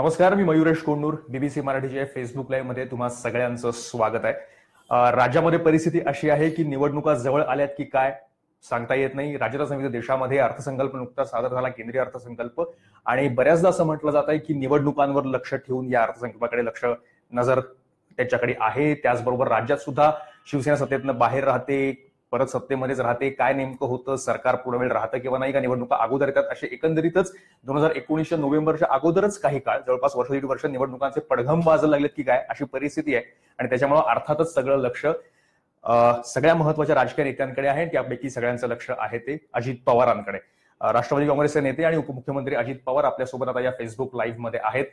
नमस्कार मी मयुरेश कोंडूर बीबीसी मराठीच्या फेसबुक लाईव्ह मध्ये तुम्हा सगळ्यांचं स्वागत आहे राज्यामध्ये परिस्थिती अशी आहे की निवडणुका जवळ आल्यात की काय सांगता येत नाही राज्याचा समिती देशामध्ये अर्थसंकल्प नुकताच सादर झाला केंद्रीय अर्थसंकल्प आणि बऱ्याचदा असं म्हटलं जात आहे की निवडणुकांवर लक्ष ठेवून या अर्थसंकल्पाकडे लक्ष नजर त्याच्याकडे आहे त्याचबरोबर राज्यात सुद्धा शिवसेना सत्तेतनं बाहेर राहते परत सत्तेमध्येच राहते काय नेमकं होतं सरकार पुढे वेळ राहतं किंवा नाही का निवडणुका अगोदर येतात असे एकंदरीतच दोन हजार एकोणीसच्या नोव्हेंबरच्या अगोदरच काही काळ जवळपास वर्ष दीड वर्ष निवडणुकांचे पडघम बाजू लागलेत की काय अशी परिस्थिती आहे आणि त्याच्यामुळे अर्थातच सगळं लक्ष सगळ्या महत्वाच्या राजकीय नेत्यांकडे आहे त्यापैकी सगळ्यांचं लक्ष आहे ते अजित पवारांकडे राष्ट्रवादी काँग्रेसचे नेते आणि उपमुख्यमंत्री अजित पवार आपल्यासोबत आता या फेसबुक लाईव्ह मध्ये आहेत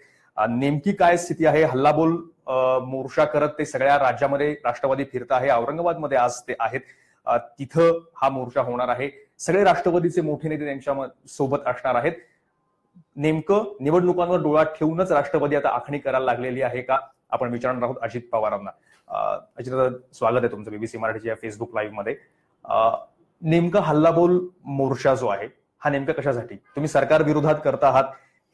नेमकी काय स्थिती आहे हल्लाबोल मोर्चा करत ते सगळ्या राज्यामध्ये राष्ट्रवादी फिरता आहे औरंगाबादमध्ये आज ते आहेत तिथं हा मोर्चा होणार आहे सगळे राष्ट्रवादीचे मोठे नेते त्यांच्या सोबत असणार आहेत नेमकं निवडणुकांवर डोळा ठेवूनच राष्ट्रवादी आता आखणी करायला लागलेली आहे का आपण विचारणार आहोत अजित पवारांना अजित स्वागत आहे तुमचं बीबीसी मराठीच्या फेसबुक लाईव्ह मध्ये नेमका हल्लाबोल मोर्चा जो आहे हा नेमका कशासाठी तुम्ही सरकार विरोधात करता आहात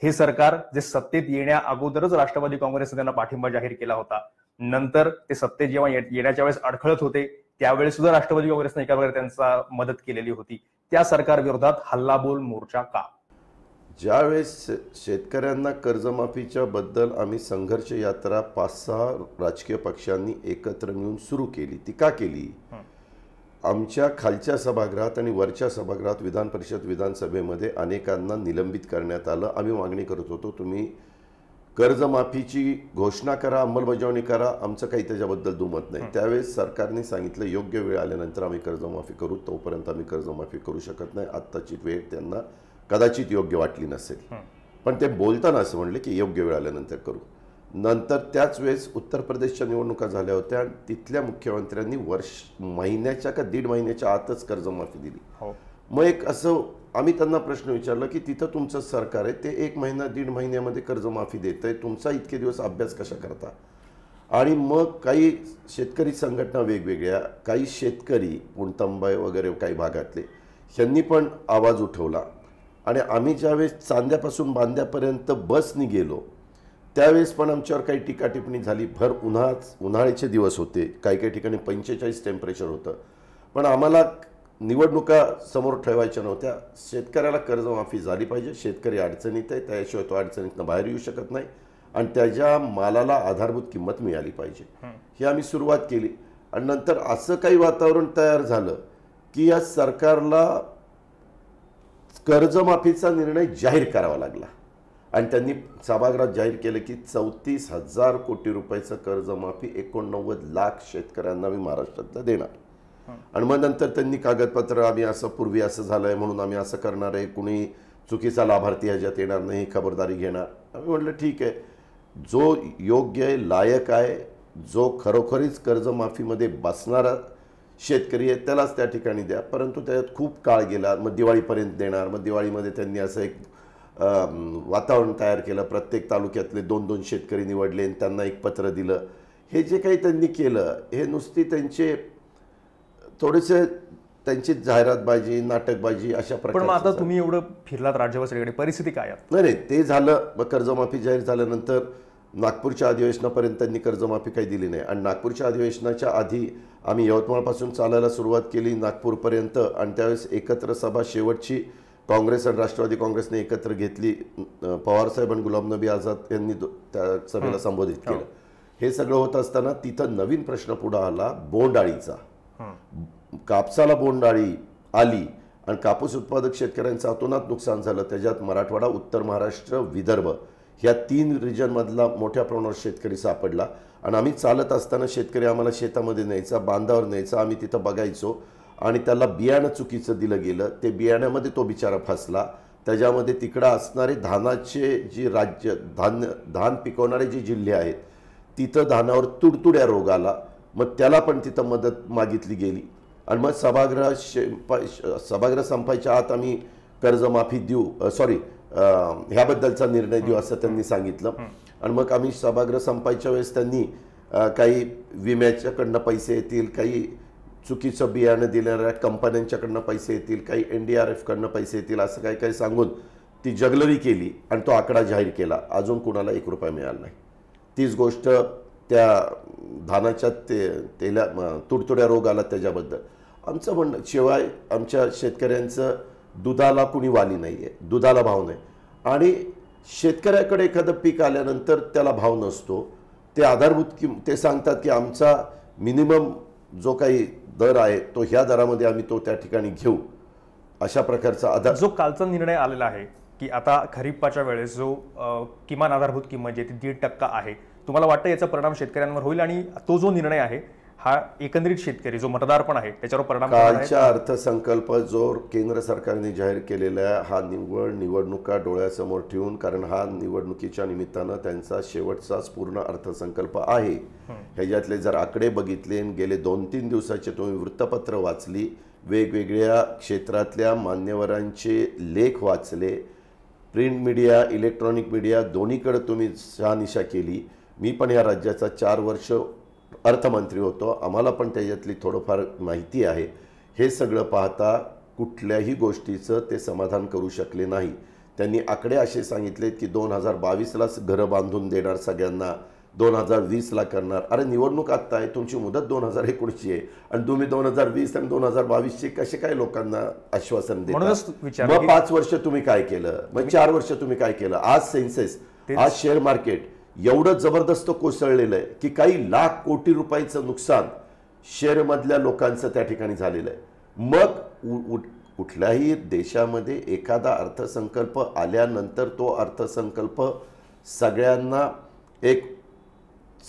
हे सरकार जे सत्तेत येण्या अगोदरच राष्ट्रवादी काँग्रेसने त्यांना पाठिंबा जाहीर केला होता नंतर ते सत्तेत जेव्हा येण्याच्या वेळेस अडखळत होते त्यावेळेस सुद्धा राष्ट्रवादी काँग्रेसने एका वगैरे त्यांचा मदत केलेली होती त्या सरकार विरोधात हल्लाबोल मोर्चा का ज्यावेळेस शेतकऱ्यांना कर्जमाफीच्या बद्दल आम्ही संघर्ष यात्रा पाच सहा राजकीय पक्षांनी एकत्र मिळून सुरू केली ती का केली आमच्या खालच्या सभागृहात आणि वरच्या सभागृहात विधान परिषद विधानसभेमध्ये अनेकांना निलंबित करण्यात आलं आम्ही मागणी करत होतो तुम्ही कर्जमाफीची घोषणा करा अंमलबजावणी करा आमचं काही त्याच्याबद्दल दुमत नाही त्यावेळेस सरकारने सांगितलं योग्य वेळ आल्यानंतर आम्ही कर्जमाफी करू तोपर्यंत आम्ही कर्जमाफी करू शकत नाही आत्ताची वेळ त्यांना कदाचित योग्य वाटली नसेल पण ते बोलताना असं म्हणले की योग्य वेळ आल्यानंतर करू नंतर त्याच वेळेस उत्तर प्रदेशच्या निवडणुका झाल्या होत्या आणि तिथल्या मुख्यमंत्र्यांनी वर्ष महिन्याच्या का दीड महिन्याच्या आतच कर्जमाफी दिली हो. मग एक असं आम्ही त्यांना प्रश्न विचारला की तिथं तुमचं सरकार आहे ते एक महिना दीड महिन्यामध्ये कर्जमाफी देत आहे तुमचा इतके दिवस अभ्यास कशा करता आणि मग काही शेतकरी संघटना वेगवेगळ्या काही शेतकरी पुणतंबाय वगैरे काही भागातले ह्यांनी पण आवाज उठवला आणि आम्ही ज्यावेळेस चांद्यापासून बांद्यापर्यंत बसनी गेलो त्यावेळेस पण आमच्यावर काही टीका टिप्पणी झाली भर उन्हाच उन्हाळ्याचे दिवस होते काही काही ठिकाणी पंचेचाळीस टेम्परेचर होतं पण आम्हाला निवडणुका समोर ठेवायच्या नव्हत्या शेतकऱ्याला कर्जमाफी झाली पाहिजे शेतकरी अडचणीत आहे त्याशिवाय तो अडचणीतनं बाहेर येऊ शकत नाही आणि त्याच्या मालाला आधारभूत किंमत मिळाली पाहिजे ही आम्ही सुरुवात केली आणि नंतर असं काही वातावरण तयार झालं की या सरकारला कर्जमाफीचा निर्णय जाहीर करावा लागला आणि त्यांनी सभागृहात जाहीर केलं की चौतीस हजार कोटी रुपयाचं कर्जमाफी एकोणनव्वद लाख शेतकऱ्यांना मी महाराष्ट्रातलं देणार आणि मग नंतर त्यांनी कागदपत्र आम्ही असं पूर्वी असं झालंय म्हणून आम्ही असं करणार आहे कुणी चुकीचा लाभार्थी ह्याच्यात येणार नाही खबरदारी घेणार आम्ही म्हटलं ठीक आहे जो योग्य आहे लायक आहे जो खरोखरीच कर्जमाफीमध्ये बसणारा शेतकरी आहे त्यालाच त्या ठिकाणी द्या परंतु त्याच्यात खूप काळ गेला मग दिवाळीपर्यंत देणार मग दिवाळीमध्ये त्यांनी असं एक वातावरण तयार केलं प्रत्येक तालुक्यातले दोन दोन शेतकरी निवडले आणि त्यांना एक पत्र दिलं हे जे काही त्यांनी केलं हे नुसती त्यांचे थोडेसे त्यांची जाहिरातबाजी नाटकबाजी अशा प्रकारे पण आता तुम्ही एवढं फिरलात राज्यवासरीकडे परिस्थिती काय नाही नाही ते झालं मग कर्जमाफी जाहीर झाल्यानंतर नागपूरच्या अधिवेशनापर्यंत त्यांनी कर्जमाफी काही दिली नाही आणि नागपूरच्या अधिवेशनाच्या आधी आम्ही यवतमाळपासून चालायला सुरुवात केली नागपूरपर्यंत आणि त्यावेळेस एकत्र सभा शेवटची काँग्रेस आणि राष्ट्रवादी काँग्रेसने एकत्र घेतली पवारसाहेब आणि गुलाम नबी आझाद यांनी त्या सभेला संबोधित हो. केलं हे सगळं होत असताना तिथं नवीन प्रश्न पुढं आला बोंडाळीचा कापसाला बोंडाळी आली आणि कापूस उत्पादक शेतकऱ्यांचं अतोनात नुकसान झालं त्याच्यात मराठवाडा उत्तर महाराष्ट्र विदर्भ ह्या तीन रिजनमधला मोठ्या प्रमाणावर शेतकरी सापडला आणि आम्ही चालत असताना शेतकरी आम्हाला शेतामध्ये न्यायचा बांधावर न्यायचा आम्ही तिथं बघायचो आणि त्याला बियाणं चुकीचं दिलं गेलं ते बियाण्यामध्ये तो बिचारा फसला त्याच्यामध्ये तिकडं असणारे धानाचे जी राज्य धान्य धान पिकवणारे जे जिल्हे आहेत तिथं धानावर तुडतुड्या रोग आला मग त्याला पण तिथं मदत मागितली गेली आणि मग सभागृह शे सभागृह संपायच्या आत आम्ही कर्जमाफी देऊ सॉरी ह्याबद्दलचा निर्णय देऊ असं त्यांनी सांगितलं आणि मग आम्ही सभागृह संपायच्या वेळेस त्यांनी काही विम्याच्याकडनं पैसे येतील काही चुकीचं बियाणं दिलेल्या कंपन्यांच्याकडनं पैसे येतील काही एन डी आर एफकडनं पैसे येतील असं काही काही सांगून ती जगलरी केली आणि तो आकडा जाहीर केला अजून कुणाला एक रुपया मिळाला नाही तीच गोष्ट त्या धानाच्या ते तेला तुडतुड्या रोग आला त्याच्याबद्दल आमचं म्हणणं शिवाय आमच्या शेतकऱ्यांचं दुधाला कुणी वाली नाही आहे दुधाला भाव नाही आणि शेतकऱ्याकडे एखादं पीक आल्यानंतर त्याला भाव नसतो ते आधारभूत कि ते सांगतात की आमचा मिनिमम जो काही दर आहे तो ह्या दरामध्ये आम्ही तो त्या ठिकाणी घेऊ अशा प्रकारचा आधार जो कालचा निर्णय आलेला आहे की आता खरीपाच्या वेळेस जो किमान आधारभूत किंमत जी ती दीड टक्का आहे तुम्हाला वाटतं याचा परिणाम शेतकऱ्यांवर होईल आणि तो जो निर्णय आहे हा एकंदरीत शेतकरी जो मतदार पण आहे त्याच्यावर परिणाम कालच्या अर्थसंकल्प जो केंद्र सरकारने जाहीर केलेला हा निव्वळ निवडणुका डोळ्यासमोर ठेवून कारण हा निवडणुकीच्या निमित्तानं त्यांचा शेवटचाच पूर्ण अर्थसंकल्प आहे ह्याच्यातले जर आकडे बघितले गेले दोन तीन दिवसाचे तुम्ही वृत्तपत्र वाचली वेगवेगळ्या क्षेत्रातल्या मान्यवरांचे लेख वाचले प्रिंट मीडिया इलेक्ट्रॉनिक मीडिया दोन्हीकडे तुम्ही शहानिशा केली मी पण या राज्याचा चार वर्ष अर्थमंत्री होतो आम्हाला पण त्याच्यातली थोडंफार माहिती आहे हे सगळं पाहता कुठल्याही गोष्टीचं ते समाधान करू शकले नाही त्यांनी आकडे असे सांगितले की दोन हजार बावीसलाच घरं बांधून देणार सगळ्यांना दोन हजार वीसला करणार अरे निवडणूक आत्ता आहे तुमची मुदत दोन हजार एकोणीसची आहे आणि तुम्ही दोन हजार वीस आणि दोन हजार बावीसची कसे काय लोकांना आश्वासन देता मग पाच वर्ष तुम्ही काय केलं मग चार वर्ष तुम्ही काय केलं आज सेन्सेस आज शेअर मार्केट एवढं जबरदस्त कोसळलेलं आहे की काही लाख कोटी रुपयाचं नुकसान शेअरमधल्या लोकांचं त्या ठिकाणी झालेलं आहे मग कुठल्याही देशामध्ये एखादा अर्थसंकल्प आल्यानंतर तो अर्थसंकल्प सगळ्यांना एक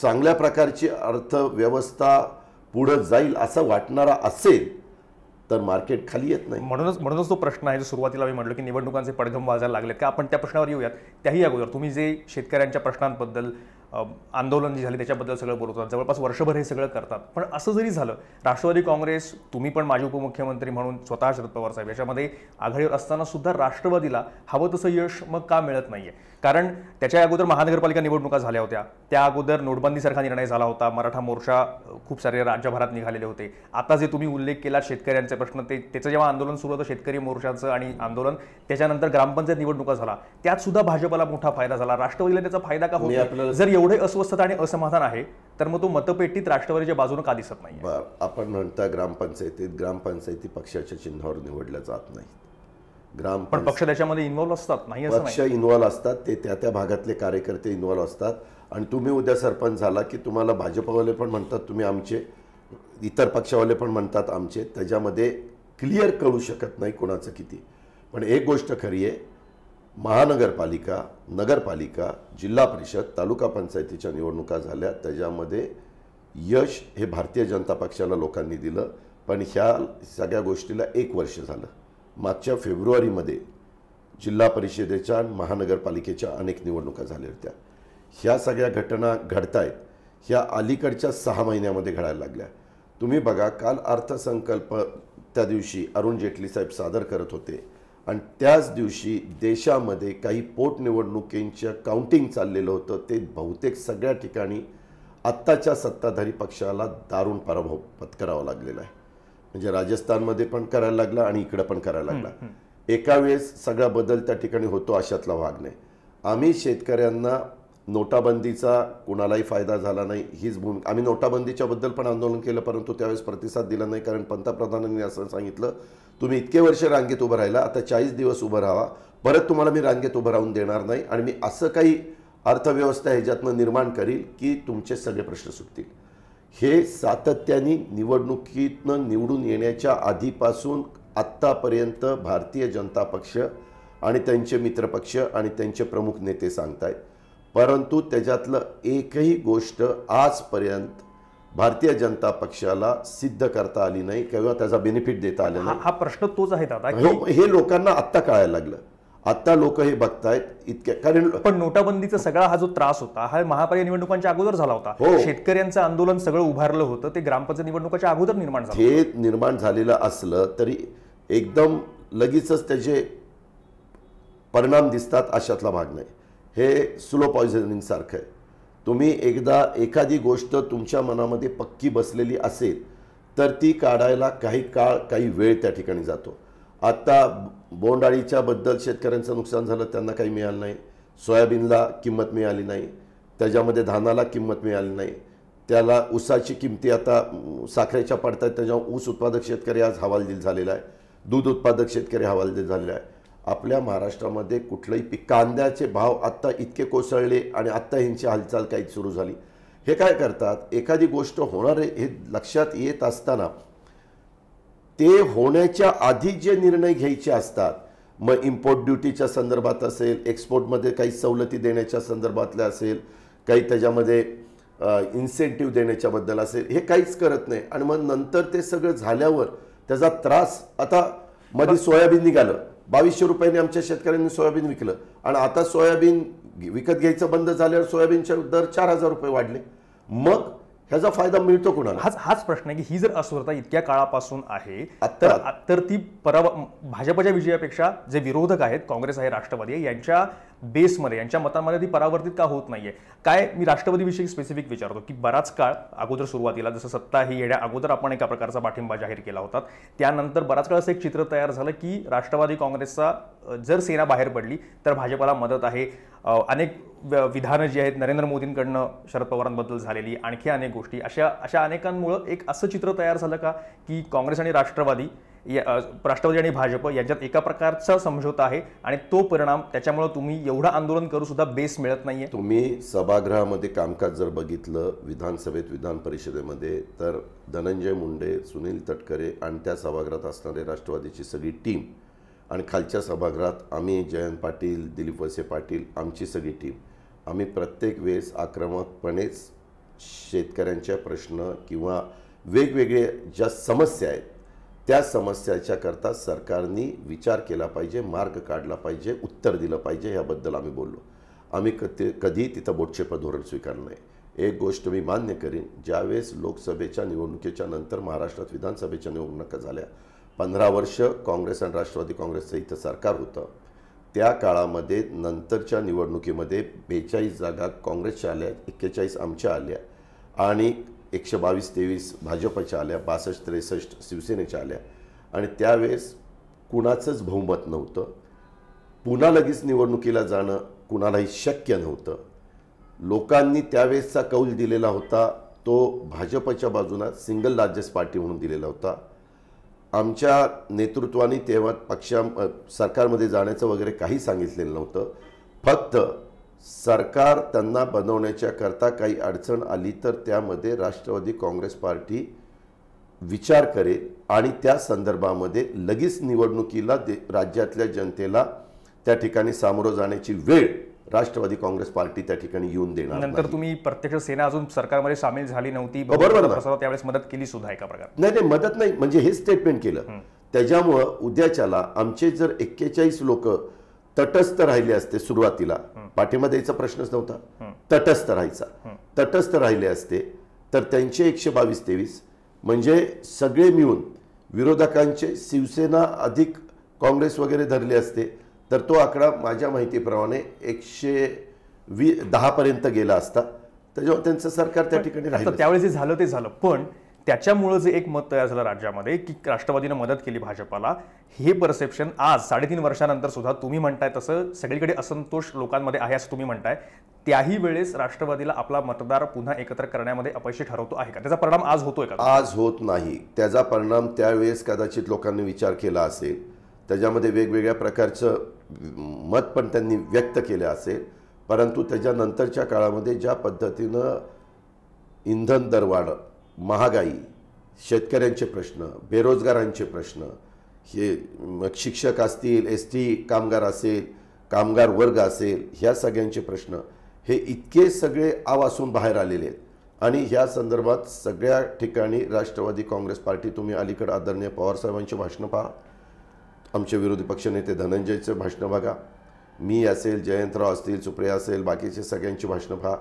चांगल्या प्रकारची अर्थव्यवस्था पुढं जाईल असं वाटणारा असेल तर मार्केट खाली येत नाही म्हणूनच म्हणूनच तो प्रश्न आहे जो सुरुवातीला मी म्हटलं की निवडणुकांचे पडघम वाजायला लागलेत का आपण त्या प्रश्नावर येऊयात त्याही अगोदर तुम्ही जे शेतकऱ्यांच्या प्रश्नांबद्दल आंदोलन जी झाले त्याच्याबद्दल सगळं बोलतात जवळपास वर्षभर हे सगळं करतात पण असं जरी झालं राष्ट्रवादी काँग्रेस तुम्ही पण माजी उपमुख्यमंत्री म्हणून स्वतः शरद पवार साहेब याच्यामध्ये आघाडीवर असताना सुद्धा राष्ट्रवादीला हवं तसं यश मग का मिळत नाही कारण त्याच्या अगोदर महानगरपालिका निवडणुका झाल्या होत्या त्या अगोदर नोटबंदीसारखा निर्णय झाला होता मराठा मोर्चा खूप सारे राज्यभरात निघालेले होते आता जे तुम्ही उल्लेख केला शेतकऱ्यांचे प्रश्न ते त्याचं जेव्हा आंदोलन सुरू होतं शेतकरी मोर्चाचं आणि आंदोलन त्याच्यानंतर ग्रामपंचायत निवडणुका झाला त्यात सुद्धा भाजपला मोठा फायदा झाला राष्ट्रवादीला त्याचा फायदा का होतो जर एवढे अस्वस्थता आणि असमाधान आहे तर मग तो मतपेटीत राष्ट्रवादीच्या बाजूने का दिसत नाही आपण म्हणता ग्रामपंचायतीत ग्रामपंचायती पक्षाच्या चिन्हावर निवडल्या जात नाही ग्राम पण पक्ष त्याच्यामध्ये इन्व्हॉल्व्ह असतात नाही पक्ष इन्वॉल्व्ह असतात ते त्या त्या भागातले कार्यकर्ते इन्व्हॉल्व असतात आणि तुम्ही उद्या सरपंच झाला की तुम्हाला भाजपवाले पण म्हणतात तुम्ही आमचे इतर पक्षवाले पण म्हणतात आमचे त्याच्यामध्ये क्लिअर कळू शकत नाही कोणाचं किती पण एक गोष्ट खरी आहे महानगरपालिका नगरपालिका जिल्हा परिषद तालुका पंचायतीच्या निवडणुका झाल्या त्याच्यामध्ये यश हे भारतीय जनता पक्षाला लोकांनी दिलं पण ह्या सगळ्या गोष्टीला एक वर्ष झालं मागच्या फेब्रुवारीमध्ये जिल्हा परिषदेच्या महानगरपालिकेच्या अनेक निवडणुका झाल्या होत्या ह्या सगळ्या घटना घडतायत ह्या अलीकडच्या सहा महिन्यामध्ये घडायला लागल्या तुम्ही बघा काल अर्थसंकल्प त्या दिवशी अरुण जेटली साहेब सादर करत होते आणि त्याच दिवशी देशामध्ये काही पोटनिवडणुकींचं काउंटिंग चाललेलं होतं ते बहुतेक सगळ्या ठिकाणी आत्ताच्या सत्ताधारी पक्षाला दारुण पराभव पत्करावा लागलेला आहे म्हणजे राजस्थानमध्ये पण करायला लागला आणि इकडं पण करायला लागला एका वेळेस सगळा बदल त्या ठिकाणी होतो अशातला भाग नाही आम्ही शेतकऱ्यांना नोटाबंदीचा कुणालाही फायदा झाला नाही हीच भूमिका आम्ही नोटाबंदीच्या बद्दल पण आंदोलन केलं परंतु त्यावेळेस प्रतिसाद दिला नाही कारण पंतप्रधानांनी असं सांगितलं तुम्ही इतके वर्ष रांगेत उभं राहिला आता चाळीस दिवस उभं राहा परत तुम्हाला मी रांगेत उभं राहून देणार नाही आणि मी असं काही अर्थव्यवस्था ह्याच्यातनं निर्माण करील की तुमचे सगळे प्रश्न सुटतील हे सातत्याने निवडणुकीतनं निवडून येण्याच्या आधीपासून आत्तापर्यंत भारतीय जनता पक्ष आणि त्यांचे मित्रपक्ष आणि त्यांचे प्रमुख नेते आहेत परंतु त्याच्यातलं एकही गोष्ट आजपर्यंत भारतीय जनता पक्षाला सिद्ध करता आली नाही किंवा त्याचा बेनिफिट देता आले नाही हा प्रश्न तोच आहे दादा हे लोकांना आत्ता कळायला लागलं आत्ता लोक हे बघतायत इतक्या कारण पण नोटाबंदीचा सगळा हा जो त्रास होता हा महापालिका निवडणुकांच्या अगोदर झाला होता हो शेतकऱ्यांचं आंदोलन सगळं उभारलं होतं ते ग्रामपंचायत निवडणुकाच्या अगोदर निर्माण झालं हे निर्माण झालेलं असलं तरी एकदम लगेचच त्याचे परिणाम दिसतात अशातला भाग नाही हे स्लो पॉयझनिंग सारखं आहे तुम्ही एकदा एखादी गोष्ट तुमच्या मनामध्ये पक्की बसलेली असेल तर ती काढायला काही काळ काही वेळ त्या ठिकाणी जातो आत्ता बोंडाळीच्या बद्दल शेतकऱ्यांचं नुकसान झालं त्यांना काही मिळालं नाही सोयाबीनला किंमत मिळाली नाही त्याच्यामध्ये धानाला किंमत मिळाली नाही त्याला ऊसाची किमती आता साखरेच्या पडतात त्याच्यावर ऊस उत्पादक शेतकरी आज हवालदिल झालेला आहे दूध उत्पादक शेतकरी हवालदिल झालेला आहे आपल्या महाराष्ट्रामध्ये कुठलंही पीक कांद्याचे भाव आत्ता इतके कोसळले आणि आत्ता ह्यांची हालचाल काही सुरू झाली हे काय करतात एखादी गोष्ट होणार हे लक्षात येत असताना ते होण्याच्या आधी जे निर्णय घ्यायचे असतात मग इम्पोर्ट ड्युटीच्या संदर्भात असेल एक्सपोर्टमध्ये काही सवलती देण्याच्या संदर्भातल्या असेल काही त्याच्यामध्ये इन्सेंटिव्ह देण्याच्याबद्दल असेल हे काहीच करत नाही आणि मग नंतर ते सगळं झाल्यावर त्याचा त्रास आता मध्ये सोयाबीन निघालं बावीसशे रुपयांनी आमच्या शेतकऱ्यांनी सोयाबीन विकलं आणि आता सोयाबीन विकत घ्यायचं बंद झाल्यावर सोयाबीनचे दर चार हजार रुपये वाढले मग ह्याचा फायदा मिळतो कुणाला हाच हाच प्रश्न आहे की ही जर अस्वरता इतक्या काळापासून आहे तर तर ती परा भाजपच्या विजयापेक्षा जे विरोधक आहेत काँग्रेस आहे राष्ट्रवादी यांच्या बेसमध्ये यांच्या मतांमध्ये ती परावर्तित का होत नाहीये काय मी राष्ट्रवादीविषयी स्पेसिफिक विचारतो की बराच काळ अगोदर सुरुवातीला जसं सत्ता ही येण्या अगोदर आपण एका प्रकारचा पाठिंबा जाहीर केला होता त्यानंतर बराच काळ असं एक चित्र तयार झालं की राष्ट्रवादी काँग्रेसचा जर सेना बाहेर पडली तर भाजपाला मदत आहे अनेक विधानं जी आहेत नरेंद्र मोदींकडनं शरद पवारांबद्दल झालेली आणखी अनेक गोष्टी अशा अशा अनेकांमुळं एक असं चित्र तयार झालं का की काँग्रेस आणि राष्ट्रवादी या राष्ट्रवादी आणि भाजप यांच्यात एका प्रकारचा समझोता आहे आणि तो परिणाम त्याच्यामुळे तुम्ही एवढं आंदोलन करू सुद्धा बेस मिळत नाहीये तुम्ही सभागृहामध्ये कामकाज जर बघितलं विधानसभेत विधान परिषदेमध्ये तर धनंजय मुंडे सुनील तटकरे आणि त्या सभागृहात असणारे राष्ट्रवादीची सगळी टीम आणि खालच्या सभागृहात आम्ही जयंत पाटील दिलीप वसे पाटील आमची सगळी टीम आम्ही प्रत्येक वेळेस आक्रमकपणेच शेतकऱ्यांच्या प्रश्न किंवा वेगवेगळे ज्या समस्या आहेत त्या करता सरकारनी विचार केला पाहिजे मार्ग काढला पाहिजे उत्तर दिलं पाहिजे याबद्दल आम्ही बोललो आम्ही कधी कधी तिथं बोटक्षेप धोरण स्वीकारलं नाही एक गोष्ट मी मान्य करीन ज्यावेळेस लोकसभेच्या निवडणुकीच्या नंतर महाराष्ट्रात विधानसभेच्या निवडणुका झाल्या पंधरा वर्ष काँग्रेस आणि राष्ट्रवादी काँग्रेसचं इथं सरकार होतं त्या काळामध्ये नंतरच्या निवडणुकीमध्ये बेचाळीस जागा काँग्रेसच्या आल्या एक्केचाळीस आमच्या आल्या आणि एकशे बावीस तेवीस भाजपच्या आल्या बासष्ट त्रेसष्ट शिवसेनेच्या आल्या आणि त्यावेळेस कुणाचंच बहुमत नव्हतं पुन्हा लगेच निवडणुकीला जाणं कुणालाही शक्य नव्हतं लोकांनी त्यावेळेसचा कौल दिलेला होता तो भाजपच्या बाजूला सिंगल लार्जेस्ट पार्टी म्हणून दिलेला होता आमच्या नेतृत्वाने तेव्हा पक्षा सरकारमध्ये जाण्याचं वगैरे काही सांगितलेलं नव्हतं फक्त सरकार त्यांना करता काही अडचण आली तर त्यामध्ये राष्ट्रवादी काँग्रेस पार्टी विचार करेल आणि त्या संदर्भामध्ये लगेच निवडणुकीला दे राज्यातल्या जनतेला त्या ठिकाणी सामोरं जाण्याची वेळ राष्ट्रवादी काँग्रेस पार्टी त्या ठिकाणी येऊन देणार नंतर तुम्ही प्रत्यक्ष सेना अजून सरकारमध्ये सामील झाली नव्हती हो, बरोबर त्यावेळेस मदत केली सुद्धा एका प्रकार नाही नाही मदत नाही म्हणजे हे स्टेटमेंट केलं त्याच्यामुळं उद्याच्याला आमचे जर एक्केचाळीस लोक तटस्थ राहिले असते सुरुवातीला पाठिंबा द्यायचा प्रश्नच नव्हता तटस्थ राहायचा तटस्थ राहिले असते तर त्यांचे एकशे बावीस तेवीस म्हणजे सगळे मिळून विरोधकांचे शिवसेना अधिक काँग्रेस वगैरे धरले असते तर तो आकडा माझ्या माहितीप्रमाणे एकशे वी दहापर्यंत गेला असता त्याच्यावर त्यांचं सरकार त्या ठिकाणी राहिलं त्यावेळेस झालं ते झालं पण त्याच्यामुळं जे एक मत तयार झालं राज्यामध्ये की राष्ट्रवादीनं मदत केली भाजपाला हे परसेप्शन आज साडेतीन वर्षानंतर सुद्धा तुम्ही म्हणताय तसं सगळीकडे असंतोष लोकांमध्ये आहे असं तुम्ही म्हणताय त्याही वेळेस राष्ट्रवादीला आपला मतदार पुन्हा एकत्र करण्यामध्ये अपयशी ठरवतो आहे का त्याचा परिणाम आज होतोय का आज होत नाही त्याचा परिणाम त्यावेळेस कदाचित लोकांनी विचार केला असेल त्याच्यामध्ये वेगवेगळ्या प्रकारचं मत पण त्यांनी व्यक्त केलं असेल परंतु त्याच्यानंतरच्या काळामध्ये ज्या पद्धतीनं इंधन दरवाढ महागाई शेतकऱ्यांचे प्रश्न बेरोजगारांचे प्रश्न हे शिक्षक असतील एस टी कामगार असेल कामगार वर्ग असेल ह्या सगळ्यांचे प्रश्न हे इतके सगळे आवासून बाहेर आलेले आहेत आणि ह्या संदर्भात सगळ्या ठिकाणी राष्ट्रवादी काँग्रेस पार्टी तुम्ही अलीकडं आदरणीय पवारसाहेबांचे भाषणं पहा आमचे विरोधी पक्षनेते धनंजयचं भाषणं बघा मी असेल जयंतराव असतील सुप्रिया असेल बाकीचे सगळ्यांची भाषणं पहा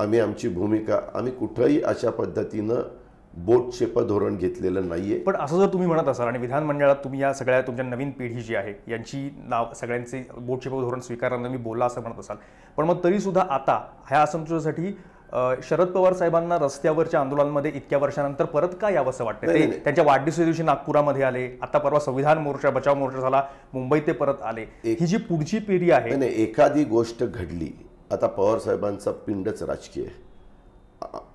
आम्ही आमची भूमिका आम्ही कुठंही अशा पद्धतीनं बोट शेप धोरण घेतलेलं नाहीये पण असं जर तुम्ही म्हणत असाल आणि विधानमंडळात तुम्ही या सगळ्या तुमच्या नवीन पिढी जी आहे यांची नाव सगळ्यांचे बोटशेप धोरण स्वीकारणार मी बोला असं म्हणत असाल पण मग तरीसुद्धा आता ह्या असंतोषासाठी शरद पवार साहेबांना रस्त्यावरच्या आंदोलनामध्ये इतक्या वर्षानंतर परत का यावं असं वाटतं त्यांच्या वाढदिवसा दिवशी नागपुरामध्ये आले आता परवा संविधान मोर्चा बचाव मोर्चा झाला मुंबई ते परत आले ही जी पुढची पिढी आहे एखादी गोष्ट घडली आता पवारसाहेबांचा पिंडच राजकीय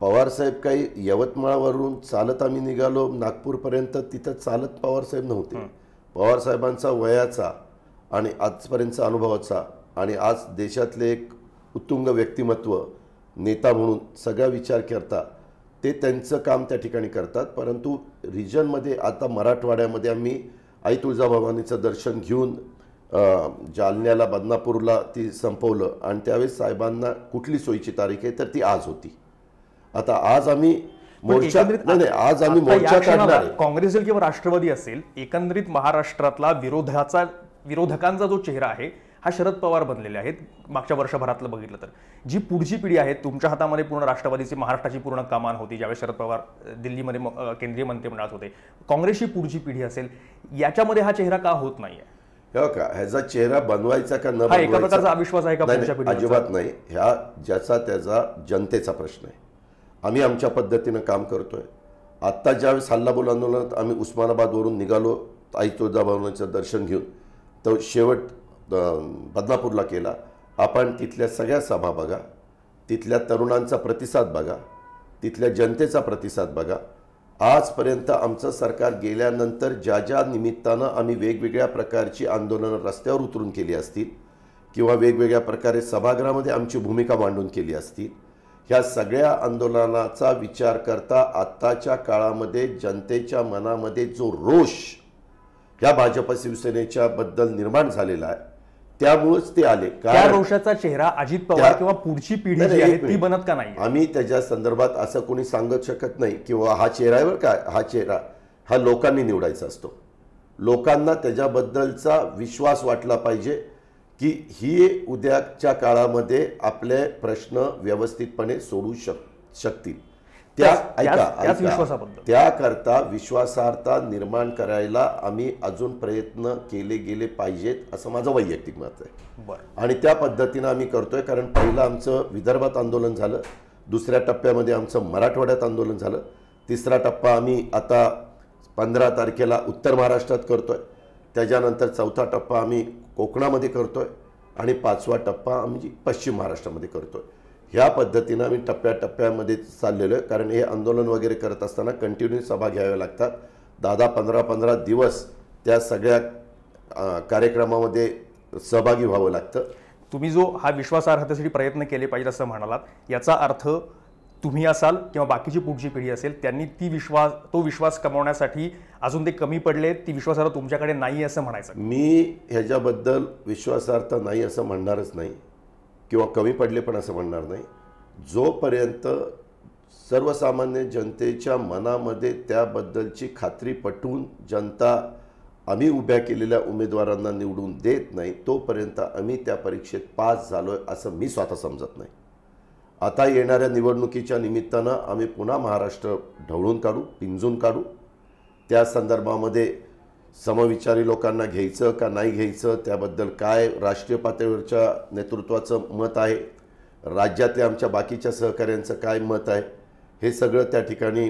पवारसाहेब काही यवतमाळवरून चालत आम्ही निघालो नागपूरपर्यंत तिथं चालत पवारसाहेब नव्हते पवारसाहेबांचा वयाचा आणि आजपर्यंतचा अनुभवाचा आणि आज देशातले एक उत्तुंग व्यक्तिमत्व नेता म्हणून सगळा विचार करता ते त्यांचं काम त्या ठिकाणी करतात परंतु रिजनमध्ये आता मराठवाड्यामध्ये आम्ही आई तुळजाभवानीचं दर्शन घेऊन जालन्याला बदनापूरला ती संपवलं आणि त्यावेळेस साहेबांना कुठली सोयीची तारीख आहे तर ती आज होती आता आज आम्ही मोर्चा नाही आज आम्ही मोर्चा काढणार काँग्रेस किंवा राष्ट्रवादी असेल एकंदरीत महाराष्ट्रातला विरोधाचा विरोधकांचा जो चेहरा आहे हा शरद पवार बनलेले आहेत मागच्या वर्षभरातलं बघितलं तर जी पुढची पिढी आहे तुमच्या हातामध्ये पूर्ण राष्ट्रवादीची महाराष्ट्राची पूर्ण कामान होती ज्यावेळेस शरद पवार दिल्लीमध्ये केंद्रीय मंत्रिमंडळात होते काँग्रेसची पुढची पिढी असेल याच्यामध्ये हा चेहरा का होत नाही आहे का ह्याचा चेहरा बनवायचा का न एक आहे का अजिबात नाही ह्या ज्याचा त्याचा जनतेचा प्रश्न आहे आम्ही आमच्या पद्धतीनं काम करतोय आत्ता ज्यावेळेस बोल आंदोलनात आम्ही उस्मानाबादवरून निघालो आई तुळजाभवानीचं दर्शन घेऊन तो शेवट बदलापूरला केला आपण तिथल्या सगळ्या सभा बघा तिथल्या तरुणांचा प्रतिसाद बघा तिथल्या जनतेचा प्रतिसाद बघा आजपर्यंत आमचं सरकार गेल्यानंतर ज्या ज्या निमित्तानं आम्ही वेगवेगळ्या प्रकारची आंदोलनं रस्त्यावर उतरून केली असतील किंवा वेगवेगळ्या प्रकारे सभागृहामध्ये आमची भूमिका मांडून केली असतील ह्या सगळ्या आंदोलनाचा विचार करता आत्ताच्या काळामध्ये जनतेच्या मनामध्ये जो रोष ह्या भाजप शिवसेनेच्याबद्दल निर्माण झालेला आहे त्यामुळेच ते आले त्या रोषाचा चेहरा अजित पवार किंवा पुढची पिढी जी आहे ती बनत का नाही आम्ही त्याच्या संदर्भात असं कोणी सांगत शकत नाही किंवा हा चेहरा काय हा चेहरा हा लोकांनी निवडायचा असतो लोकांना त्याच्याबद्दलचा विश्वास वाटला पाहिजे की ही उद्याच्या काळामध्ये आपले प्रश्न व्यवस्थितपणे सोडू शक शकतील त्या ऐका त्याकरता विश्वासार्हता निर्माण करायला आम्ही अजून प्रयत्न केले गेले पाहिजेत असं माझं वैयक्तिक मत आहे आणि त्या पद्धतीनं आम्ही करतोय कारण पहिलं आमचं विदर्भात आंदोलन झालं दुसऱ्या टप्प्यामध्ये आमचं मराठवाड्यात आंदोलन झालं तिसरा टप्पा आम्ही आता पंधरा तारखेला उत्तर महाराष्ट्रात करतोय त्याच्यानंतर चौथा टप्पा आम्ही कोकणामध्ये करतोय आणि पाचवा टप्पा आम्ही पश्चिम महाराष्ट्रामध्ये करतोय ह्या पद्धतीनं आम्ही टप्प्याटप्प्यामध्ये चाललेलो आहे कारण हे आंदोलन वगैरे करत असताना कंटिन्यू सभा घ्याव्या लागतात दादा पंधरा पंधरा दिवस त्या सगळ्या कार्यक्रमामध्ये सहभागी व्हावं लागतं तुम्ही जो हा विश्वासार्हतेसाठी प्रयत्न केले पाहिजे असं म्हणालात याचा अर्थ तुम्ही असाल किंवा बाकीची पुढची पिढी असेल त्यांनी ती विश्वास तो विश्वास कमावण्यासाठी अजून ते कमी पडले ती विश्वासार्ह तुमच्याकडे नाही असं म्हणायचं मी ह्याच्याबद्दल विश्वासार्ह नाही असं म्हणणारच नाही किंवा कमी पडले पण असं म्हणणार नाही जोपर्यंत सर्वसामान्य जनतेच्या मनामध्ये त्याबद्दलची खात्री पटवून जनता आम्ही उभ्या केलेल्या उमेदवारांना निवडून देत नाही तोपर्यंत आम्ही त्या परीक्षेत पास झालो आहे असं मी स्वतः समजत नाही आता येणाऱ्या निवडणुकीच्या निमित्तानं आम्ही पुन्हा महाराष्ट्र ढवळून काढू पिंजून काढू त्या संदर्भामध्ये समविचारी लोकांना घ्यायचं का नाही घ्यायचं त्याबद्दल काय राष्ट्रीय पातळीवरच्या नेतृत्वाचं मत आहे राज्यातल्या आमच्या बाकीच्या सहकाऱ्यांचं काय मत आहे हे सगळं त्या ठिकाणी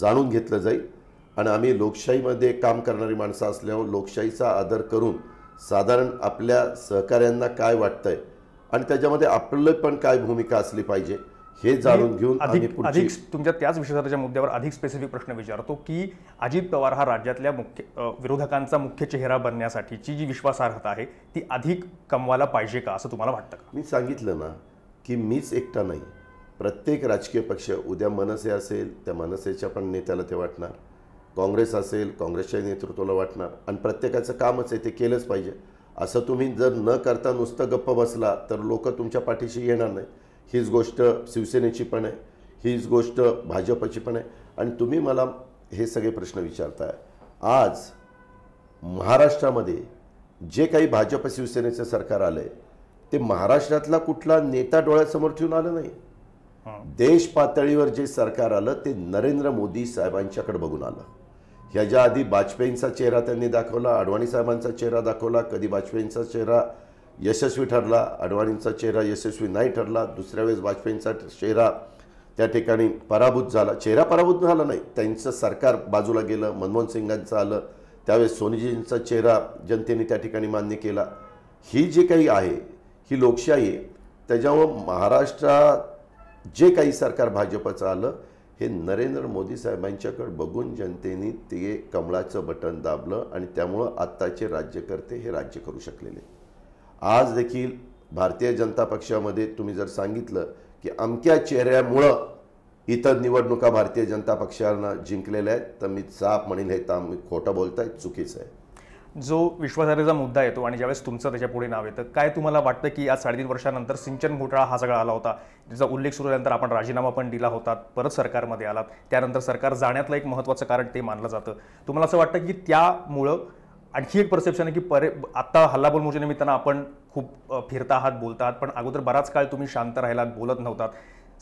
जाणून घेतलं जाईल आणि आम्ही लोकशाहीमध्ये काम करणारी माणसं असल्यावर लोकशाहीचा आदर करून साधारण आपल्या सहकाऱ्यांना काय वाटतं आहे आणि त्याच्यामध्ये आपलं पण काय भूमिका असली पाहिजे हे जाणून घेऊन अधिक अधिक तुमच्या त्याच विषयाच्या मुद्द्यावर अधिक स्पेसिफिक प्रश्न विचारतो की अजित पवार हा राज्यातल्या मुख्य विरोधकांचा मुख्य चेहरा बनण्यासाठीची जी विश्वासार्हता आहे ती अधिक कमवायला पाहिजे का असं तुम्हाला वाटतं का मी सांगितलं ना की मीच एकटा नाही प्रत्येक राजकीय पक्ष उद्या मनसे असेल त्या मनसेच्या पण नेत्याला ते वाटणार काँग्रेस असेल काँग्रेसच्या नेतृत्वाला वाटणार आणि प्रत्येकाचं कामच आहे ते केलंच पाहिजे असं तुम्ही जर न करता नुसतं गप्प बसला तर लोक तुमच्या पाठीशी येणार नाही हीच गोष्ट शिवसेनेची पण आहे हीच गोष्ट भाजपची पण आहे आणि तुम्ही मला हे सगळे प्रश्न विचारताय आज महाराष्ट्रामध्ये जे काही भाजप शिवसेनेचं सरकार आलं ते महाराष्ट्रातला कुठला नेता डोळ्यासमोर ठेवून आलं नाही देश पातळीवर जे सरकार आलं ते नरेंद्र मोदी साहेबांच्याकडे बघून आलं ह्याच्या आधी वाजपेयींचा चेहरा त्यांनी दाखवला अडवाणी साहेबांचा चेहरा दाखवला कधी वाजपेयींचा चेहरा यशस्वी ठरला अडवाणींचा चेहरा यशस्वी नाही ठरला दुसऱ्या वेळेस वाजपेयींचा चेहरा त्या ठिकाणी पराभूत झाला चेहरा पराभूत झाला नाही त्यांचं सरकार बाजूला गेलं मनमोहन सिंगांचं आलं त्यावेळेस सोनीजींचा चेहरा जनतेने त्या ठिकाणी मान्य केला ही जी काही आहे ही लोकशाही आहे त्याच्यामुळं महाराष्ट्रात जे काही सरकार भाजपचं आलं हे नरेंद्र मोदी साहेबांच्याकडे बघून जनतेने ते कमळाचं बटन दाबलं आणि त्यामुळं आत्ताचे राज्यकर्ते हे राज्य करू शकलेले आज देखील भारतीय जनता पक्षामध्ये तुम्ही जर सांगितलं की अमक्या चेहऱ्यामुळं इतर निवडणुका भारतीय जनता पक्षानं जिंकलेल्या आहेत तर मी साप म्हणेल हे ताम खोटं बोलताय चुकीचं आहे जो विश्वासार्हचा मुद्दा येतो आणि ज्यावेळेस तुमचं त्याच्यापुढे नाव येतं काय तुम्हाला वाटतं की आज साडेतीन वर्षानंतर सिंचन घोटाळा हा सगळा आला होता त्याचा उल्लेख सुरू झाल्यानंतर आपण राजीनामा पण दिला होता परत सरकारमध्ये आलात त्यानंतर सरकार जाण्यातलं एक महत्त्वाचं कारण ते मानलं जातं तुम्हाला असं वाटतं की त्यामुळं आणखी एक परसेप्शन आहे की परे आत्ता हल्लाबोल मोर्चा निमित्तानं आपण खूप फिरता आहात बोलता आहात पण अगोदर बराच काळ तुम्ही शांत राहिलात बोलत नव्हतात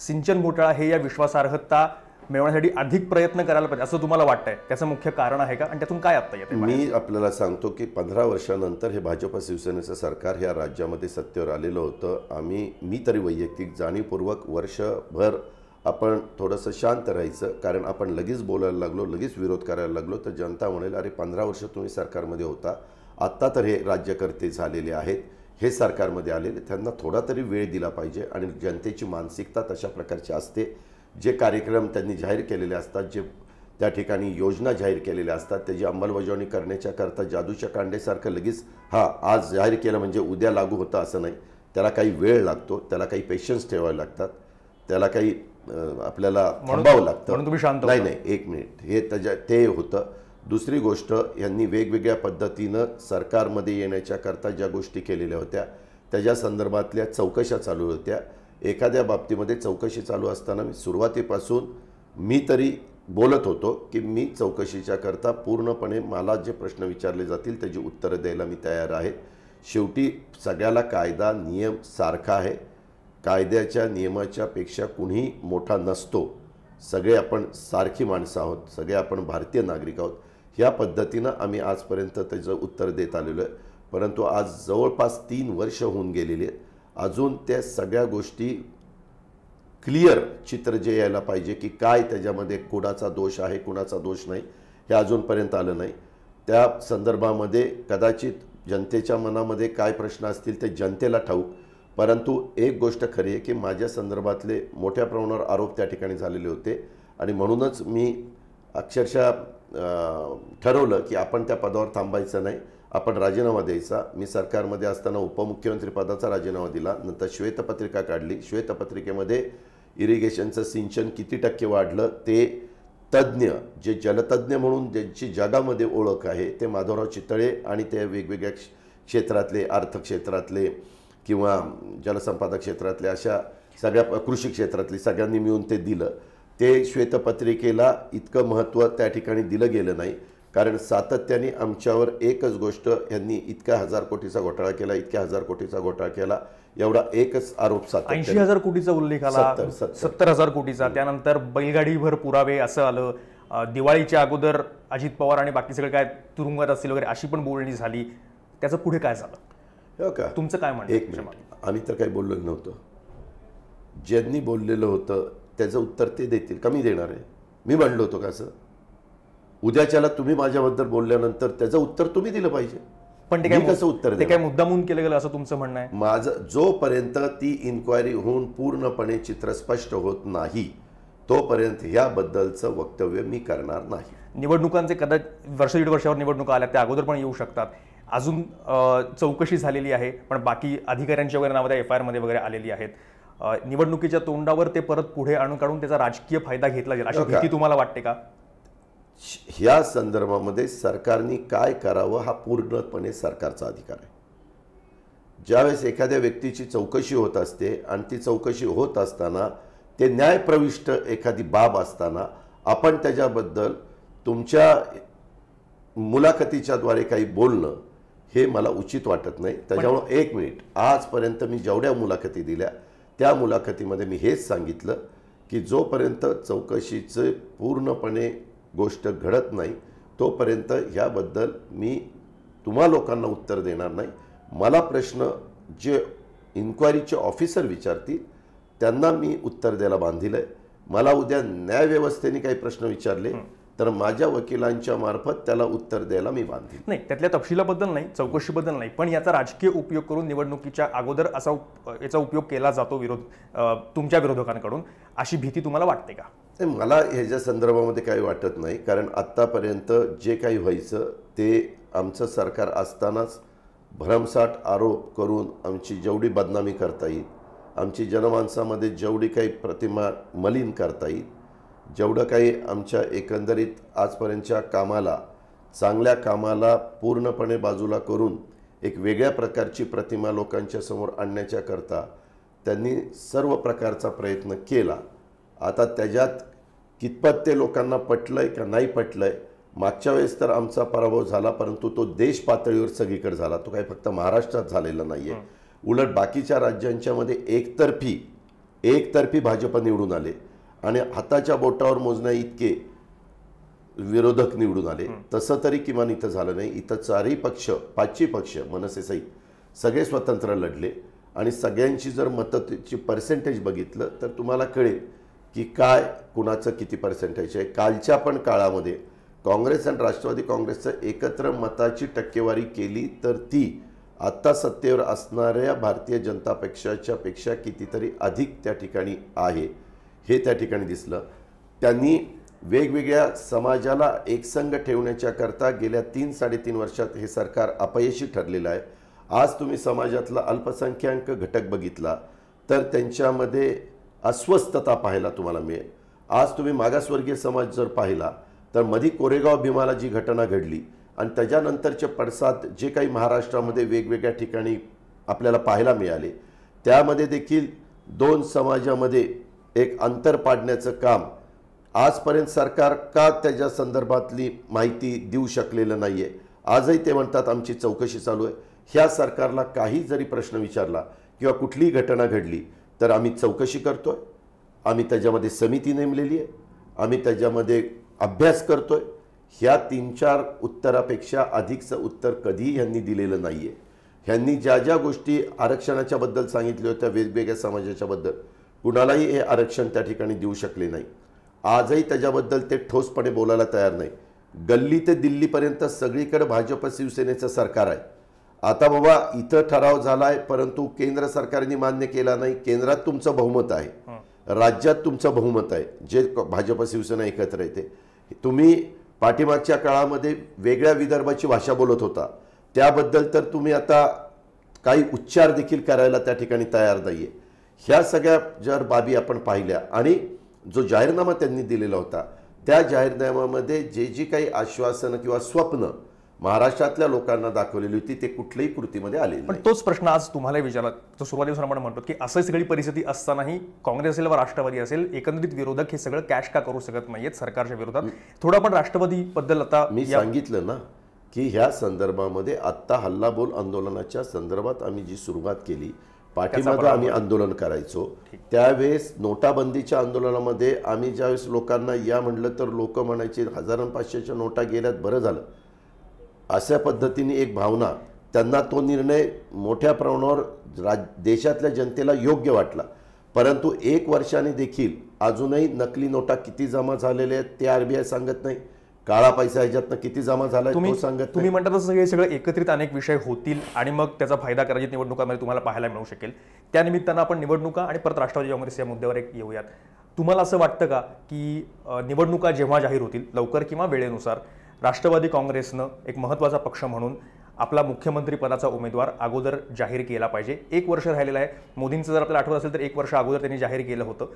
सिंचन घोटाळा हे या विश्वासार्हता मिळवण्यासाठी अधिक प्रयत्न करायला पाहिजे असं तुम्हाला वाटतंय त्याचं मुख्य कारण आहे का आणि त्यातून काय आत्ता येते मी आपल्याला सांगतो की पंधरा वर्षानंतर हे भाजप शिवसेनेचं सरकार ह्या राज्यामध्ये सत्तेवर आलेलं होतं आम्ही मी तरी वैयक्तिक जाणीवपूर्वक वर्षभर आपण थोडंसं शांत राहायचं कारण आपण लगेच बोलायला लागलो लगेच विरोध करायला लागलो तर जनता म्हणेल अरे पंधरा वर्ष तुम्ही सरकारमध्ये होता आत्ता तर हे राज्यकर्ते झालेले आहेत हे सरकारमध्ये आलेले त्यांना थोडा तरी वेळ दिला पाहिजे आणि जनतेची मानसिकता तशा प्रकारची असते जे कार्यक्रम त्यांनी जाहीर केलेले असतात जे त्या ठिकाणी योजना जाहीर केलेल्या असतात त्याची अंमलबजावणी करण्याच्याकरता जादूच्या कांडेसारखं लगेच हा आज जाहीर केलं म्हणजे उद्या लागू होतं असं नाही त्याला काही वेळ लागतो त्याला काही पेशन्स ठेवावे लागतात त्याला काही आपल्याला थांबावं लागतं म्हणून तुम्ही शांत नाही नाही एक मिनिट हे त्याच्या ते होतं दुसरी गोष्ट यांनी वेगवेगळ्या पद्धतीनं सरकारमध्ये येण्याच्याकरता ज्या गोष्टी केलेल्या होत्या त्याच्या संदर्भातल्या चौकशा चालू होत्या एखाद्या बाबतीमध्ये चौकशी चालू असताना मी सुरुवातीपासून मी तरी बोलत होतो की मी चौकशीच्या करता पूर्णपणे मला जे प्रश्न विचारले जातील त्याची उत्तरं द्यायला मी तयार आहे शेवटी सगळ्याला कायदा नियम सारखा आहे कायद्याच्या नियमाच्या पेक्षा कुणीही मोठा नसतो सगळे आपण सारखी माणसं आहोत सगळे आपण भारतीय नागरिक आहोत ह्या पद्धतीनं आम्ही आजपर्यंत त्याचं उत्तर देत आलेलो आहे परंतु आज जवळपास तीन वर्ष होऊन गेलेली आहेत अजून त्या सगळ्या गोष्टी क्लिअर चित्र जे यायला पाहिजे की काय त्याच्यामध्ये कुणाचा दोष आहे कुणाचा दोष नाही हे अजूनपर्यंत आलं नाही त्या संदर्भामध्ये कदाचित जनतेच्या मनामध्ये काय प्रश्न असतील ते जनतेला ठाऊक परंतु एक गोष्ट खरी आहे की माझ्या संदर्भातले मोठ्या प्रमाणावर आरोप त्या ठिकाणी झालेले होते आणि म्हणूनच मी अक्षरशः ठरवलं की आपण त्या पदावर थांबायचं नाही आपण राजीनामा द्यायचा मी सरकारमध्ये असताना उपमुख्यमंत्री पदाचा राजीनामा दिला नंतर श्वेतपत्रिका काढली श्वेतपत्रिकेमध्ये इरिगेशनचं सिंचन किती टक्के वाढलं ते तज्ज्ञ जे जलतज्ज्ञ म्हणून ज्यांची जगामध्ये ओळख आहे ते माधवराव चितळे आणि ते वेगवेगळ्या क्षेत्रातले अर्थक्षेत्रातले किंवा जलसंपादक क्षेत्रातल्या अशा सगळ्या कृषी क्षेत्रातली सगळ्यांनी मिळून ते दिलं ते श्वेतपत्रिकेला इतकं महत्त्व त्या ठिकाणी दिलं गेलं नाही कारण सातत्याने आमच्यावर एकच गोष्ट यांनी इतक्या हजार कोटीचा घोटाळा केला इतक्या हजार कोटीचा घोटाळा केला एवढा एकच आरोप सात ऐंशी हजार कोटीचा उल्लेख आला सत्तर हजार कोटीचा त्यानंतर बैलगाडीभर पुरावे असं आलं दिवाळीच्या अगोदर अजित पवार आणि बाकी सगळे काय तुरुंगात असतील वगैरे अशी पण बोलणी झाली त्याचं पुढे काय झालं हो का तुमचं काय म्हणणं एक मिनिट आम्ही तर काही बोललो नव्हतं ज्यांनी बोललेलं होतं त्याचं उत्तर ते देतील कमी देणार आहे मी म्हणलो होतो का असं उद्याच्याला तुम्ही माझ्याबद्दल बोलल्यानंतर त्याचं उत्तर तुम्ही दिलं पाहिजे पण ते काय कसं उत्तर ते काय म्हणून केलं गेलं असं तुमचं म्हणणं आहे माझं जोपर्यंत ती इन्क्वायरी होऊन पूर्णपणे चित्र स्पष्ट होत नाही तोपर्यंत याबद्दलचं वक्तव्य मी करणार नाही निवडणुकांचे कदाचित वर्ष दीड वर्षावर निवडणुका आल्या त्या अगोदर पण येऊ शकतात अजून चौकशी झालेली आहे पण बाकी अधिकाऱ्यांच्या वगैरे नावं त्या एफ आय आरमध्ये वगैरे आलेली आहेत निवडणुकीच्या तोंडावर ते परत पुढे आणून काढून त्याचा राजकीय फायदा घेतला जाईल अशी भीती तुम्हाला वाटते का ह्या संदर्भामध्ये सरकारने काय करावं हा पूर्णपणे सरकारचा अधिकार आहे ज्यावेळेस एखाद्या व्यक्तीची चौकशी होत असते आणि ती चौकशी होत असताना ते न्यायप्रविष्ट एखादी बाब असताना आपण त्याच्याबद्दल तुमच्या मुलाखतीच्याद्वारे काही बोलणं हे मला उचित वाटत नाही त्याच्यामुळं एक मिनिट आजपर्यंत मी जेवढ्या मुलाखती दिल्या त्या मुलाखतीमध्ये मी हेच सांगितलं की जोपर्यंत चौकशीचं पूर्णपणे गोष्ट घडत नाही तोपर्यंत ह्याबद्दल मी तुम्हा लोकांना उत्तर देणार नाही मला प्रश्न जे इन्क्वायरीचे ऑफिसर विचारतील त्यांना मी उत्तर द्यायला बांधिलं आहे मला उद्या न्यायव्यवस्थेने काही प्रश्न विचारले तर माझ्या वकिलांच्या मार्फत त्याला उत्तर द्यायला मी बांधील नाही त्यातल्या तपशिलाबद्दल नाही चौकशीबद्दल नाही पण याचा राजकीय उपयोग करून निवडणुकीच्या अगोदर असा याचा उपयोग केला जातो विरोध तुमच्या विरोधकांकडून अशी भीती तुम्हाला वाटते का मला ह्याच्या संदर्भामध्ये काही वाटत नाही कारण आत्तापर्यंत जे काही व्हायचं ते आमचं सरकार असतानाच भरमसाठ आरोप करून आमची जेवढी बदनामी करता येईल आमची जनमानसामध्ये जेवढी काही प्रतिमा मलिन करता येईल जेवढं काही आमच्या एकंदरीत आजपर्यंतच्या कामाला चांगल्या कामाला पूर्णपणे बाजूला करून एक वेगळ्या प्रकारची प्रतिमा लोकांच्या समोर आणण्याच्याकरता त्यांनी सर्व प्रकारचा प्रयत्न केला आता त्याच्यात कितपत ते लोकांना पटलं आहे का नाही पटलं आहे मागच्या वेळेस तर आमचा पराभव झाला परंतु तो देश पातळीवर सगळीकडे झाला तो काही फक्त महाराष्ट्रात झालेला नाही आहे उलट बाकीच्या राज्यांच्यामध्ये एकतर्फी एकतर्फी भाजप निवडून आले आणि हाताच्या बोटावर मोजण्या इतके विरोधक निवडून आले तसं तरी किमान इथं झालं नाही इथं चारही पक्ष पाचही पक्ष मनसे मनसेसहित सगळे स्वतंत्र लढले आणि सगळ्यांची जर मतची पर्सेंटेज बघितलं तर तुम्हाला कळेल की काय कुणाचं किती पर्सेंटेज आहे कालच्या पण काळामध्ये काँग्रेस आणि राष्ट्रवादी काँग्रेसचं एकत्र मताची टक्केवारी केली तर ती आत्ता सत्तेवर असणाऱ्या भारतीय जनता पक्षाच्या पेक्षा कितीतरी अधिक त्या ठिकाणी आहे हे त्या ठिकाणी दिसलं त्यांनी वेगवेगळ्या समाजाला एकसंघ ठेवण्याच्याकरता गेल्या तीन साडेतीन वर्षात हे सरकार अपयशी ठरलेलं आहे आज तुम्ही समाजातला अल्पसंख्याक घटक बघितला तर त्यांच्यामध्ये अस्वस्थता पाहायला तुम्हाला मिळेल आज तुम्ही मागासवर्गीय समाज जर पाहिला तर मधी कोरेगाव भीमाला जी घटना घडली आणि त्याच्यानंतरचे पडसाद जे काही महाराष्ट्रामध्ये वेगवेगळ्या ठिकाणी आपल्याला पाहायला मिळाले त्यामध्ये देखील दोन समाजामध्ये एक अंतर पाडण्याचं काम आजपर्यंत सरकार का त्याच्या संदर्भातली माहिती देऊ शकलेलं नाही आहे आजही ते म्हणतात आमची चौकशी चालू आहे ह्या सरकारला काही जरी प्रश्न विचारला किंवा कुठलीही घटना घडली तर आम्ही चौकशी करतो आहे आम्ही त्याच्यामध्ये समिती नेमलेली आहे आम्ही त्याच्यामध्ये अभ्यास करतो आहे ह्या तीन चार उत्तरापेक्षा अधिकचं उत्तर कधीही ह्यांनी दिलेलं नाही आहे ह्यांनी ज्या ज्या गोष्टी आरक्षणाच्याबद्दल सांगितल्या होत्या वेगवेगळ्या समाजाच्याबद्दल कुणालाही हे आरक्षण त्या ठिकाणी देऊ शकले नाही आजही त्याच्याबद्दल ते ठोसपणे बोलायला तयार नाही गल्ली ते दिल्लीपर्यंत सगळीकडे भाजप शिवसेनेचं सरकार आहे आता बाबा इथं ठराव झाला आहे परंतु केंद्र सरकारने मान्य केला नाही केंद्रात तुमचं बहुमत आहे राज्यात तुमचं बहुमत आहे जे भाजप शिवसेना एकत्र येते तुम्ही पाठीमागच्या काळामध्ये वेगळ्या विदर्भाची भाषा बोलत होता त्याबद्दल तर तुम्ही आता काही उच्चार देखील करायला त्या ठिकाणी तयार नाही ह्या सगळ्या जर बाबी आपण पाहिल्या आणि जो जाहीरनामा त्यांनी दिलेला होता त्या जाहीरनाम्यामध्ये जे जी काही आश्वासनं किंवा स्वप्न महाराष्ट्रातल्या लोकांना दाखवलेली होती ते कुठल्याही कृतीमध्ये आले पण तोच प्रश्न आज तुम्हाला विचारला तो सुरुवातीपासून आपण म्हणतो की असं सगळी परिस्थिती असतानाही काँग्रेस असेल व राष्ट्रवादी असेल एकंदरीत विरोधक हे सगळं कॅश का करू शकत नाहीयेत सरकारच्या विरोधात थोडं आपण राष्ट्रवादी बद्दल आता मी सांगितलं ना की ह्या संदर्भामध्ये आत्ता हल्लाबोल आंदोलनाच्या संदर्भात आम्ही जी सुरुवात केली पाठीमागं आम्ही आंदोलन करायचो त्यावेळेस नोटाबंदीच्या आंदोलनामध्ये आम्ही ज्यावेळेस लोकांना या म्हटलं तर लोक म्हणायचे हजार पाचशेच्या नोटा गेल्यात बरं झालं अशा पद्धतीने एक भावना त्यांना तो निर्णय मोठ्या प्रमाणावर राज देशातल्या जनतेला योग्य वाटला परंतु एक वर्षाने देखील अजूनही नकली नोटा किती जमा झालेल्या आहेत ते आर सांगत नाही काळा पैसा ह्याच्यातनं किती जमा झाला तुम्ही सांगत तुम्ही म्हणता तसं हे सगळे एकत्रित अनेक विषय होतील आणि मग त्याचा फायदा करायची निवडणुकांमध्ये तुम्हाला पाहायला मिळू शकेल त्या निमित्तानं आपण निवडणुका आणि परत राष्ट्रवादी काँग्रेस या मुद्द्यावर एक येऊयात तुम्हाला असं वाटतं का की निवडणुका जेव्हा जाहीर होतील लवकर किंवा वेळेनुसार राष्ट्रवादी काँग्रेसनं एक महत्त्वाचा पक्ष म्हणून आपला मुख्यमंत्रीपदाचा उमेदवार अगोदर जाहीर केला पाहिजे एक वर्ष राहिलेलं आहे मोदींचं जर आपल्याला आठवत असेल तर एक वर्ष अगोदर त्यांनी जाहीर केलं होतं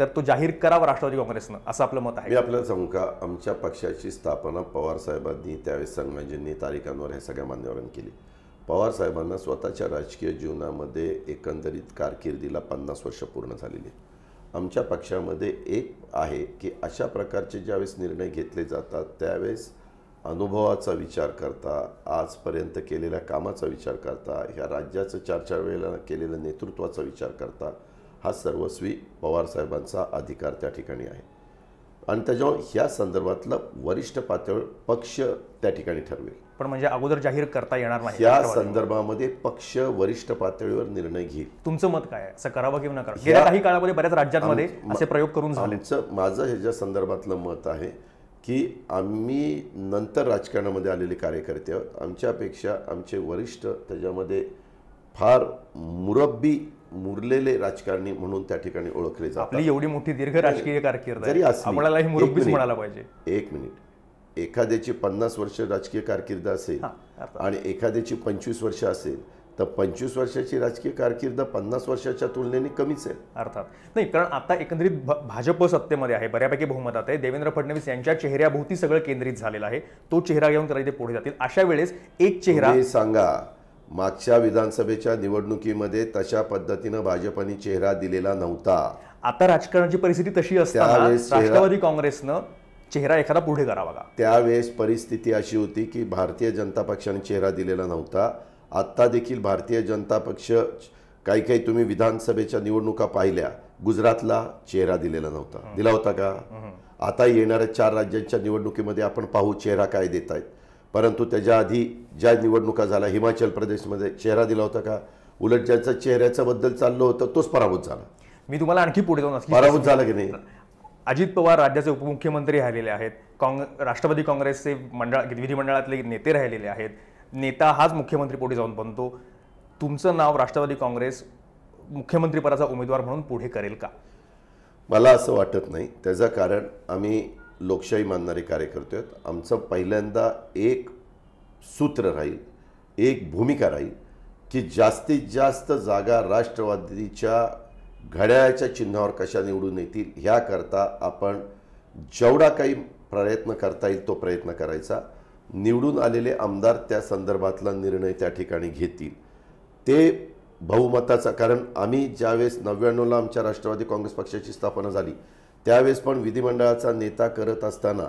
तर तो जाहीर करावा राष्ट्रवादी काँग्रेसनं असं आपलं मत आहे मी आपल्याला सांगू का आमच्या पक्षाची स्थापना पवार साहेबांनी त्यावेळेस संघाजींनी तारिकांवर ह्या सगळ्या मान्यवरांनी केली पवार साहेबांना स्वतःच्या राजकीय जीवनामध्ये एकंदरीत कारकिर्दीला पन्नास वर्ष पूर्ण झालेली आमच्या पक्षामध्ये एक आहे की अशा प्रकारचे ज्यावेळेस निर्णय घेतले जातात त्यावेळेस अनुभवाचा विचार करता आजपर्यंत केलेल्या कामाचा विचार करता ह्या राज्याचं चार चार वेळेला केलेल्या नेतृत्वाचा विचार करता हा सर्वस्वी पवारसाहेबांचा अधिकार त्या ठिकाणी आहे आणि त्याच्यामुळे ह्या संदर्भातलं वरिष्ठ पातळी पक्ष त्या ठिकाणी ठरवेल पण म्हणजे अगोदर जाहीर करता येणार नाही या संदर्भामध्ये पक्ष वरिष्ठ पातळीवर निर्णय घेईल तुमचं मत काय असं करावं किंवा नका गेल्या काही काळामध्ये बऱ्याच राज्यांमध्ये असे प्रयोग करून झाले माझं ह्याच्या संदर्भातलं मत आहे की आम्ही नंतर राजकारणामध्ये आलेले कार्यकर्ते आमच्यापेक्षा आमचे वरिष्ठ त्याच्यामध्ये फार मुरब्बी मुरलेले राजकारणी म्हणून त्या ठिकाणी ओळखले जातात आपली एवढी मोठी दीर्घ राजकीय कारकीर्द जरी म्हणायला पाहिजे एक मिनिट एखाद्याची पन्नास वर्ष राजकीय कारकीर्द असेल आणि एखाद्याची पंचवीस वर्ष असेल तर पंचवीस वर्षाची राजकीय कारकीर्द पन्नास वर्षाच्या तुलनेने कमीच आहे अर्थात नाही कारण आता एकंदरीत भाजप सत्तेमध्ये आहे बऱ्यापैकी बहुमतात आहे देवेंद्र फडणवीस यांच्या चेहऱ्याभोवती सगळं केंद्रित झालेलं आहे तो चेहरा घेऊन ते पुढे जातील अशा वेळेस एक चेहरा सांगा मागच्या विधानसभेच्या निवडणुकीमध्ये तशा पद्धतीनं भाजपने चेहरा दिलेला नव्हता आता राजकारणाची परिस्थिती तशी असताना राष्ट्रवादी काँग्रेसनं चेहरा एखादा पुढे करावा का त्यावेळेस परिस्थिती अशी होती की भारतीय जनता पक्षाने चेहरा दिलेला नव्हता आत्ता देखील भारतीय जनता पक्ष काही काही तुम्ही विधानसभेच्या निवडणुका पाहिल्या गुजरातला चेहरा दिलेला नव्हता दिला होता का आता येणाऱ्या चार राज्यांच्या निवडणुकीमध्ये आपण पाहू चेहरा काय देत आहेत परंतु त्याच्या आधी ज्या निवडणुका झाल्या हिमाचल प्रदेशमध्ये चेहरा दिला होता का उलट ज्याचा चेहऱ्याचा बद्दल चाललं होतं तोच पराभूत झाला मी तुम्हाला आणखी पुढे जाऊन पराभूत झाला की नाही अजित पवार राज्याचे उपमुख्यमंत्री राहिलेले आहेत काँग राष्ट्रवादी काँग्रेसचे मंडळ विधिमंडळातले नेते राहिलेले आहेत नेता हाच मुख्यमंत्री पुढे जाऊन बनतो तुमचं नाव राष्ट्रवादी काँग्रेस मुख्यमंत्रीपदाचा उमेदवार म्हणून पुढे करेल का मला असं वाटत नाही त्याचं कारण आम्ही लोकशाही मानणारे कार्यकर्ते आहेत आमचं पहिल्यांदा एक सूत्र राहील एक भूमिका राहील की जास्तीत जास्त जागा राष्ट्रवादीच्या घड्याळ्याच्या चिन्हावर कशा निवडून येतील ह्याकरता आपण जेवढा काही प्रयत्न करता येईल तो प्रयत्न करायचा निवडून आलेले आमदार त्या संदर्भातला निर्णय त्या ठिकाणी घेतील ते बहुमताचा कारण आम्ही ज्यावेळेस नव्याण्णवला आमच्या राष्ट्रवादी काँग्रेस पक्षाची स्थापना झाली त्यावेळेस पण विधिमंडळाचा नेता करत असताना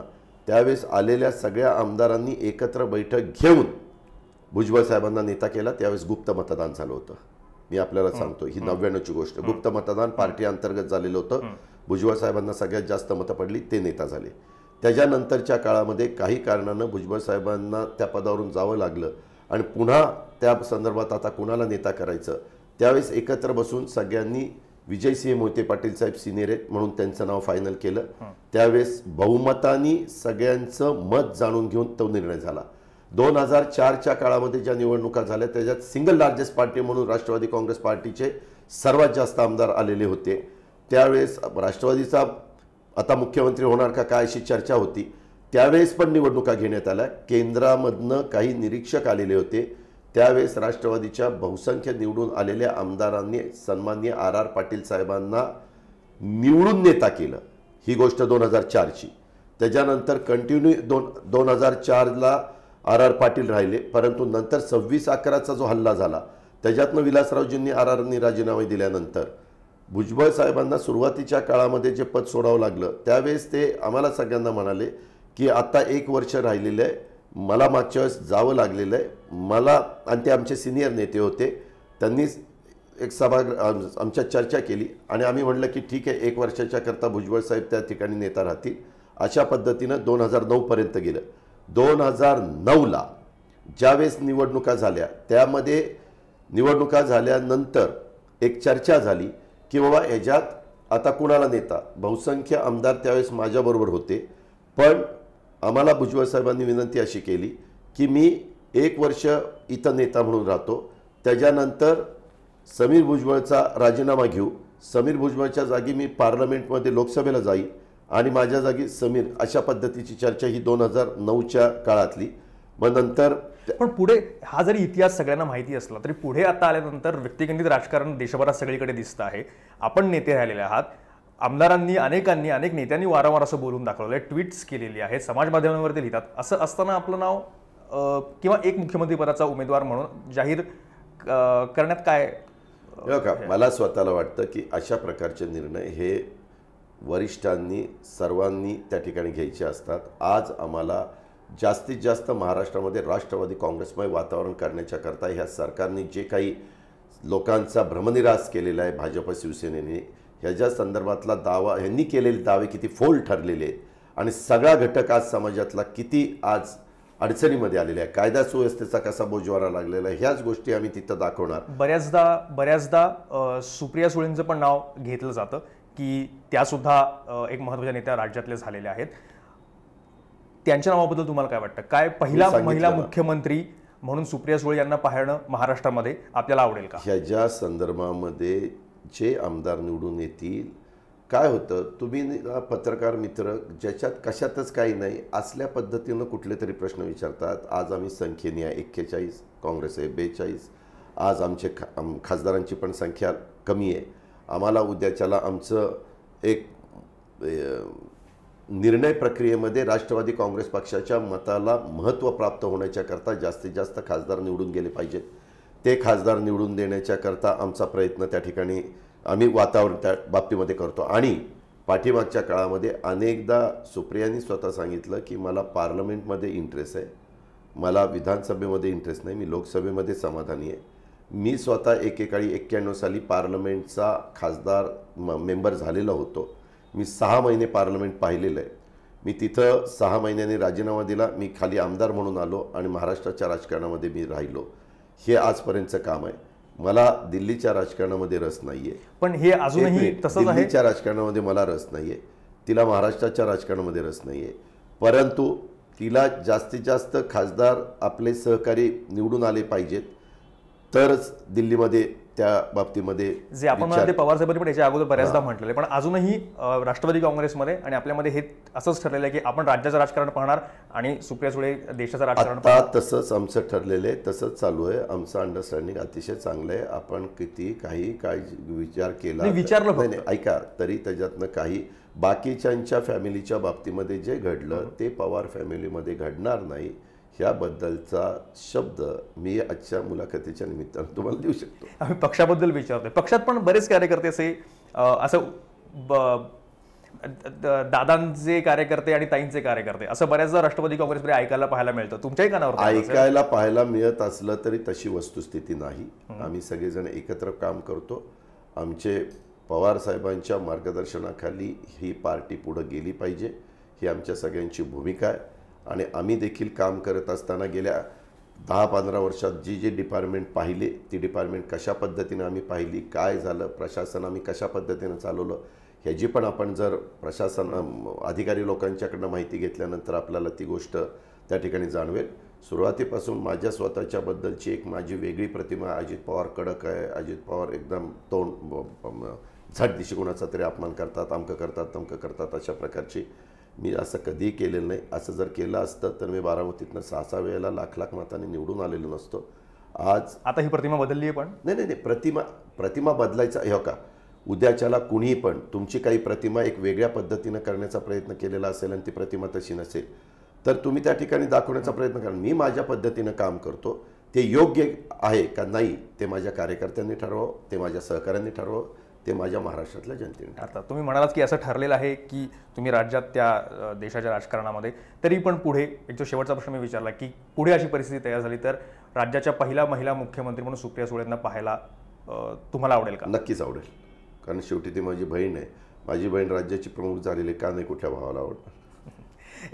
त्यावेळेस आलेल्या सगळ्या आमदारांनी एकत्र बैठक घेऊन भुजबळ साहेबांना नेता केला त्यावेळेस गुप्त मतदान झालं होतं मी आपल्याला सांगतो ही नव्याण्णवची गोष्ट गुप्त मतदान पार्टी अंतर्गत झालेलं होतं भुजबळ साहेबांना सगळ्यात जास्त मतं पडली ते नेता झाले त्याच्यानंतरच्या काळामध्ये काही कारणानं भुजबळ साहेबांना त्या पदावरून जावं लागलं आणि पुन्हा त्या संदर्भात आता कुणाला नेता करायचं त्यावेळेस एकत्र बसून सगळ्यांनी विजयसिंह मोहिते पाटील साहेब सिनियर आहेत म्हणून त्यांचं नाव फायनल केलं त्यावेळेस बहुमतानी सगळ्यांचं मत जाणून घेऊन तो निर्णय झाला दोन हजार चारच्या काळामध्ये ज्या निवडणुका झाल्या त्याच्यात सिंगल लार्जेस्ट पार्टी म्हणून राष्ट्रवादी काँग्रेस पार्टीचे सर्वात जास्त आमदार आलेले होते त्यावेळेस राष्ट्रवादीचा आता मुख्यमंत्री होणार का काय अशी चर्चा होती त्यावेळेस पण निवडणुका घेण्यात आल्या केंद्रामधनं काही निरीक्षक आलेले होते त्यावेळेस राष्ट्रवादीच्या बहुसंख्य निवडून आलेल्या आमदारांनी सन्मान्य आर आर पाटील साहेबांना निवडून नेता केलं ही गोष्ट दोन हजार चारची त्याच्यानंतर कंटिन्यू दोन दोन हजार चारला आर आर पाटील राहिले परंतु नंतर सव्वीस अकराचा जो हल्ला झाला त्याच्यातनं विलासरावजींनी आर आरनी राजीनामे दिल्यानंतर भुजबळ साहेबांना सुरुवातीच्या काळामध्ये जे पद सोडावं लागलं त्यावेळेस ते आम्हाला सगळ्यांना म्हणाले की आता एक वर्ष राहिलेलं आहे मला मागच्या वेळेस जावं लागलेलं आहे मला आणि ते आमचे सिनियर नेते होते त्यांनी एक सभागृह आमच्या चर्चा केली आणि आम्ही म्हटलं की ठीक आहे एक वर्षाच्याकरता करता भुजबळ साहेब त्या ठिकाणी नेता राहतील अशा पद्धतीनं दोन हजार नऊपर्यंत गेलं दोन हजार नऊला ज्यावेळेस निवडणुका झाल्या त्यामध्ये निवडणुका झाल्यानंतर एक चर्चा झाली की बाबा ह्याच्यात आता कुणाला नेता बहुसंख्य आमदार त्यावेळेस माझ्याबरोबर होते पण आम्हाला भुजबळ साहेबांनी विनंती अशी केली की मी एक वर्ष इथं नेता म्हणून राहतो त्याच्यानंतर समीर भुजबळचा राजीनामा घेऊ समीर भुजबळच्या जागी मी पार्लमेंटमध्ये लोकसभेला जाई आणि माझ्या जागी समीर अशा पद्धतीची चर्चा ही दोन हजार नऊच्या काळातली मग नंतर पण पुढे हा जरी इतिहास सगळ्यांना माहिती असला तरी पुढे आता आल्यानंतर व्यक्तिगणित राजकारण देशभरात सगळीकडे दिसतं आहे आपण नेते राहिलेले आहात आमदारांनी अनेकांनी अनेक नेत्यांनी वारंवार असं बोलून दाखवलं आहे ट्विट्स केलेली आहेत समाज माध्यमांवरती लिहितात असं असताना आपलं नाव किंवा एक मुख्यमंत्रीपदाचा उमेदवार म्हणून जाहीर करण्यात काय का मला स्वतःला वाटतं की अशा प्रकारचे निर्णय हे वरिष्ठांनी सर्वांनी त्या ठिकाणी घ्यायचे असतात आज आम्हाला जास्तीत जास्त महाराष्ट्रामध्ये राष्ट्रवादी काँग्रेसमय वातावरण करण्याच्याकरता ह्या सरकारने जे काही लोकांचा भ्रमनिरास केलेला आहे भाजप शिवसेनेने ह्याच्या संदर्भातला दावा ह्यांनी केलेले दावे किती फोल ठरलेले आहेत आणि सगळा घटक आज समाजातला किती आज अडचणीमध्ये आलेल्या आहे कायदा सुव्यवस्थेचा कसा बोजवारा लागलेला आहे ह्याच गोष्टी आम्ही तिथं दाखवणार बऱ्याचदा बऱ्याचदा सुप्रिया सुळेंचं पण नाव घेतलं जातं की त्यासुद्धा एक महत्त्वाच्या नेत्या राज्यातल्या झालेल्या आहेत त्यांच्या नावाबद्दल तुम्हाला काय वाटतं काय पहिला महिला मुख्यमंत्री म्हणून सुप्रिया सुळे यांना पाहणं महाराष्ट्रामध्ये आपल्याला आवडेल का ह्याच्या संदर्भामध्ये जे आमदार निवडून येतील काय होतं तुम्ही पत्रकार मित्र ज्याच्यात कशातच काही नाही असल्या पद्धतीनं कुठले तरी प्रश्न विचारतात आज आम्ही संख्येने आहे एक्केचाळीस काँग्रेस आहे बेचाळीस आज आमचे खा खासदारांची पण संख्या कमी आहे आम्हाला उद्याच्याला आमचं एक निर्णय प्रक्रियेमध्ये राष्ट्रवादी काँग्रेस पक्षाच्या मताला महत्त्व प्राप्त होण्याच्याकरता जास्तीत जास्त खासदार निवडून गेले पाहिजेत ते खासदार निवडून देण्याच्याकरता आमचा प्रयत्न त्या ठिकाणी आम्ही वातावरण त्या बाबतीमध्ये करतो आणि पाठीमागच्या काळामध्ये अनेकदा सुप्रियांनी स्वतः सांगितलं की मला पार्लमेंटमध्ये इंटरेस्ट आहे मला विधानसभेमध्ये इंटरेस्ट नाही मी लोकसभेमध्ये समाधानी आहे मी स्वतः एकेकाळी एक्क्याण्णव साली पार्लमेंटचा खासदार म मेंबर झालेला होतो मी सहा महिने पार्लमेंट पाहिलेलं आहे मी तिथं सहा महिन्यांनी राजीनामा दिला मी खाली आमदार म्हणून आलो आणि महाराष्ट्राच्या राजकारणामध्ये मी राहिलो हे आजपर्यंतचं काम आहे मला दिल्लीच्या राजकारणामध्ये रस नाही आहे पण हे अजूनही तसंच आहे दिल्लीच्या राजकारणामध्ये मला रस नाही आहे तिला महाराष्ट्राच्या राजकारणामध्ये रस नाही आहे परंतु तिला जास्तीत जास्त खासदार आपले सहकारी निवडून आले पाहिजेत तरच दिल्लीमध्ये त्या बाबतीमध्ये जे आपण ते पवार साहेबांनी पण याच्या अगोदर बऱ्याचदा म्हटलेलं पण अजूनही राष्ट्रवादी काँग्रेसमध्ये आणि आपल्यामध्ये हे असंच ठरलेलं आहे की आपण राज्याचं राजकारण पाहणार आणि सुप्रिया सुळे देशाचं राजकारण पाहणार तसंच आमचं ठरलेलं आहे तसंच चालू आहे आमचं अंडरस्टँडिंग अतिशय चांगलं आहे आपण किती काही काय विचार केला विचारलं ऐका तरी त्याच्यातनं काही बाकीच्यांच्या फॅमिलीच्या बाबतीमध्ये जे घडलं हो. ते पवार फॅमिलीमध्ये घडणार नाही ह्याबद्दलचा शब्द मी आजच्या मुलाखतीच्या निमित्तानं तुम्हाला देऊ शकतो आम्ही पक्षाबद्दल विचारतोय पक्षात पण बरेच कार्यकर्ते असे असं दादांचे कार्यकर्ते आणि ताईंचे कार्यकर्ते असं बऱ्याचदा राष्ट्रवादी काँग्रेसमध्ये ऐकायला पाहायला मिळतं तुमच्याही कानावर ऐकायला पाहायला मिळत असलं तरी तशी वस्तुस्थिती नाही आम्ही सगळेजण एकत्र काम करतो आमचे पवार साहेबांच्या मार्गदर्शनाखाली ही पार्टी पुढे गेली पाहिजे ही आमच्या सगळ्यांची भूमिका आहे आणि आम्ही देखील काम करत असताना गेल्या दहा पंधरा वर्षात जी जी डिपार्टमेंट पाहिले ती डिपार्टमेंट कशा पद्धतीनं आम्ही पाहिली काय झालं प्रशासन आम्ही कशा पद्धतीनं चालवलं ह्याची पण आपण जर प्रशासन अधिकारी लोकांच्याकडनं माहिती घेतल्यानंतर आपल्याला ती गोष्ट त्या ठिकाणी जाणवेल सुरुवातीपासून माझ्या स्वतःच्याबद्दलची एक माझी वेगळी प्रतिमा अजित पवार कडक आहे अजित पवार एकदम तोंड झट दिशिकोणाचा तरी अपमान करतात अमकं करतात तमकं करतात अशा प्रकारची मी असं कधीही केलेलं नाही असं जर केलं असतं तर मी बारामतीतनं सहा सहा वेळेला लाख लाख मतांनी निवडून आलेलो नसतो आज आता ही प्रतिमा बदलली आहे पण नाही नाही नाही प्रतिमा प्रतिमा बदलायचा हो का उद्याच्याला कुणीही पण तुमची काही प्रतिमा एक वेगळ्या पद्धतीनं करण्याचा प्रयत्न केलेला असेल आणि ती प्रतिमा तशी नसेल तर तुम्ही त्या ठिकाणी दाखवण्याचा प्रयत्न करा मी माझ्या पद्धतीनं काम करतो ते योग्य आहे का नाही ते माझ्या कार्यकर्त्यांनी ठरवावं ते माझ्या सहकाऱ्यांनी ठरवावं ते माझ्या महाराष्ट्रातल्या जनतेने आता तुम्ही म्हणालात की असं ठरलेलं आहे की तुम्ही राज्यात त्या देशाच्या राजकारणामध्ये तरी पण पुढे एक जो शेवटचा प्रश्न मी विचारला की पुढे अशी परिस्थिती तयार झाली तर राज्याच्या पहिला महिला मुख्यमंत्री म्हणून सुप्रिया सुळेंना पाहायला तुम्हाला आवडेल का नक्कीच आवडेल कारण शेवटी ती माझी बहीण आहे माझी बहीण राज्याची प्रमुख झालेली का नाही कुठल्या भावाला आवडणार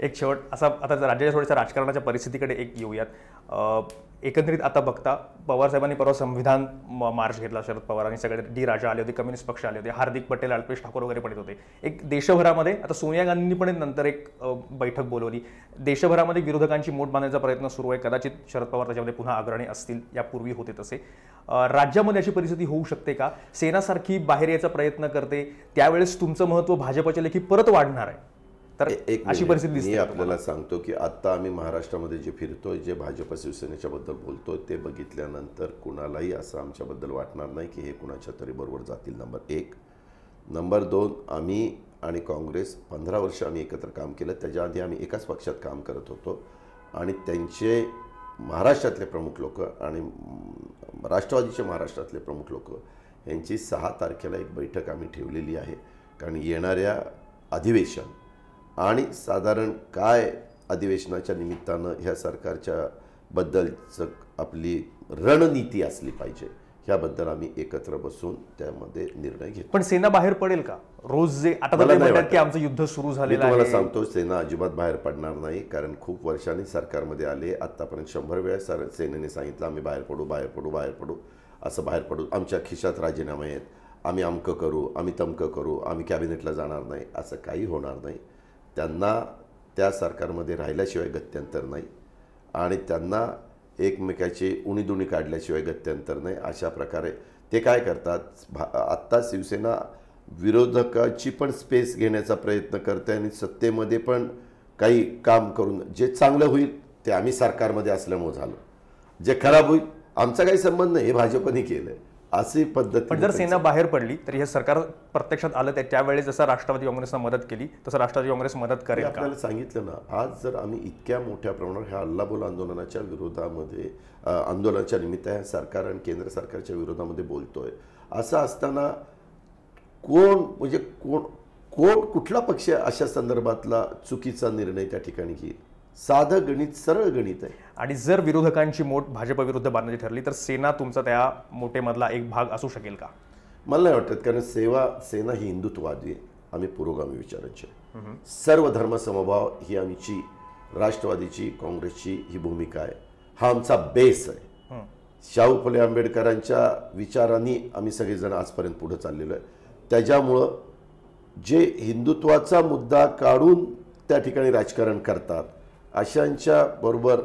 एक शेवट असा आता राज्याच्या थोड्याशा राजकारणाच्या परिस्थितीकडे एक येऊयात एकंदरीत आता बघता पवारसाहेबांनी परवा संविधान मार्च घेतला शरद पवार आणि सगळे डी राजा आले होते कम्युनिस्ट पक्ष आले होते हार्दिक पटेल अल्पेश ठाकूर वगैरे पडत होते एक देशभरामध्ये आता सोनिया गांधींनी पण नंतर एक बैठक बोलवली देशभरामध्ये विरोधकांची मोठ बांधण्याचा प्रयत्न सुरू आहे कदाचित शरद पवार त्याच्यामध्ये पुन्हा अग्रणी असतील यापूर्वी होते तसे राज्यामध्ये अशी परिस्थिती होऊ शकते का सेनासारखी बाहेर यायचा प्रयत्न करते त्यावेळेस तुमचं महत्त्व भाजपच्या लेखी परत वाढणार आहे तर एक अशी परिस्थिती मी आपल्याला सांगतो की आत्ता आम्ही महाराष्ट्रामध्ये जे फिरतोय जे भाजप शिवसेनेच्या बद्दल बोलतोय ते बघितल्यानंतर कुणालाही असं आमच्याबद्दल वाटणार नाही की हे कुणाच्या तरी बरोबर जातील नंबर एक नंबर दोन आम्ही आणि काँग्रेस पंधरा वर्ष आम्ही एकत्र काम केलं त्याच्या आधी आम्ही एकाच पक्षात काम करत होतो आणि त्यांचे महाराष्ट्रातले प्रमुख लोक आणि राष्ट्रवादीचे महाराष्ट्रातले प्रमुख लोक यांची सहा तारखेला एक बैठक आम्ही ठेवलेली आहे कारण येणाऱ्या अधिवेशन आणि साधारण काय अधिवेशनाच्या निमित्तानं ह्या सरकारच्या बद्दलच आपली रणनीती असली पाहिजे ह्याबद्दल आम्ही एकत्र बसून त्यामध्ये निर्णय घेतो पण सेना बाहेर पडेल का रोज जे आता की आमचं युद्ध सुरू झालेलं आहे तुम्हाला सांगतो सेना अजिबात बाहेर पडणार नाही कारण खूप वर्षांनी सरकारमध्ये आले आतापर्यंत शंभर वेळा सर सेनेने सांगितलं आम्ही बाहेर पडू बाहेर पडू बाहेर पडू असं बाहेर पडू आमच्या खिशात राजीनामे आहेत आम्ही अमकं करू आम्ही तमकं करू आम्ही कॅबिनेटला जाणार नाही असं काही होणार नाही त्यांना त्या सरकारमध्ये राहिल्याशिवाय गत्यंतर नाही आणि त्यांना एकमेकाची उणीदुणी काढल्याशिवाय गत्यंतर नाही अशा प्रकारे ते काय करतात भा आत्ता शिवसेना विरोधकाची पण स्पेस घेण्याचा प्रयत्न करते आणि सत्तेमध्ये पण काही काम करून जे चांगलं होईल ते आम्ही सरकारमध्ये असल्यामुळं झालं जे खराब होईल आमचा काही संबंध नाही हे भाजपने केलं आहे असे पद्धत पण जर सेना बाहेर पडली तर हे सरकार प्रत्यक्षात आलं तर त्यावेळेस जसं राष्ट्रवादी काँग्रेसला मदत केली तसं राष्ट्रवादी काँग्रेस मदत करेल आपल्याला सांगितलं ना आज जर आम्ही इतक्या मोठ्या प्रमाणावर ह्या अल्लाबोल आंदोलनाच्या विरोधामध्ये आंदोलनाच्या निमित्त सरकार आणि केंद्र सरकारच्या विरोधामध्ये बोलतोय असं असताना कोण म्हणजे कोण कोण कुठला पक्ष अशा संदर्भातला चुकीचा निर्णय त्या ठिकाणी घेईल साधं गणित सरळ गणित आहे आणि जर विरोधकांची मोठ विरुद्ध बांधण्याची ठरली तर सेना तुमचा त्या मोठेमधला एक भाग असू शकेल का मला नाही वाटत कारण सेवा सेना ही हिंदुत्ववादी आहे आम्ही पुरोगामी विचारांचे सर्व धर्म समभाव ही आमची राष्ट्रवादीची काँग्रेसची ही भूमिका आहे हा आमचा बेस आहे शाहू फुले आंबेडकरांच्या विचारांनी आम्ही सगळेजण आजपर्यंत पुढे चाललेलो आहे त्याच्यामुळं जे हिंदुत्वाचा मुद्दा काढून त्या ठिकाणी राजकारण करतात अशांच्या बरोबर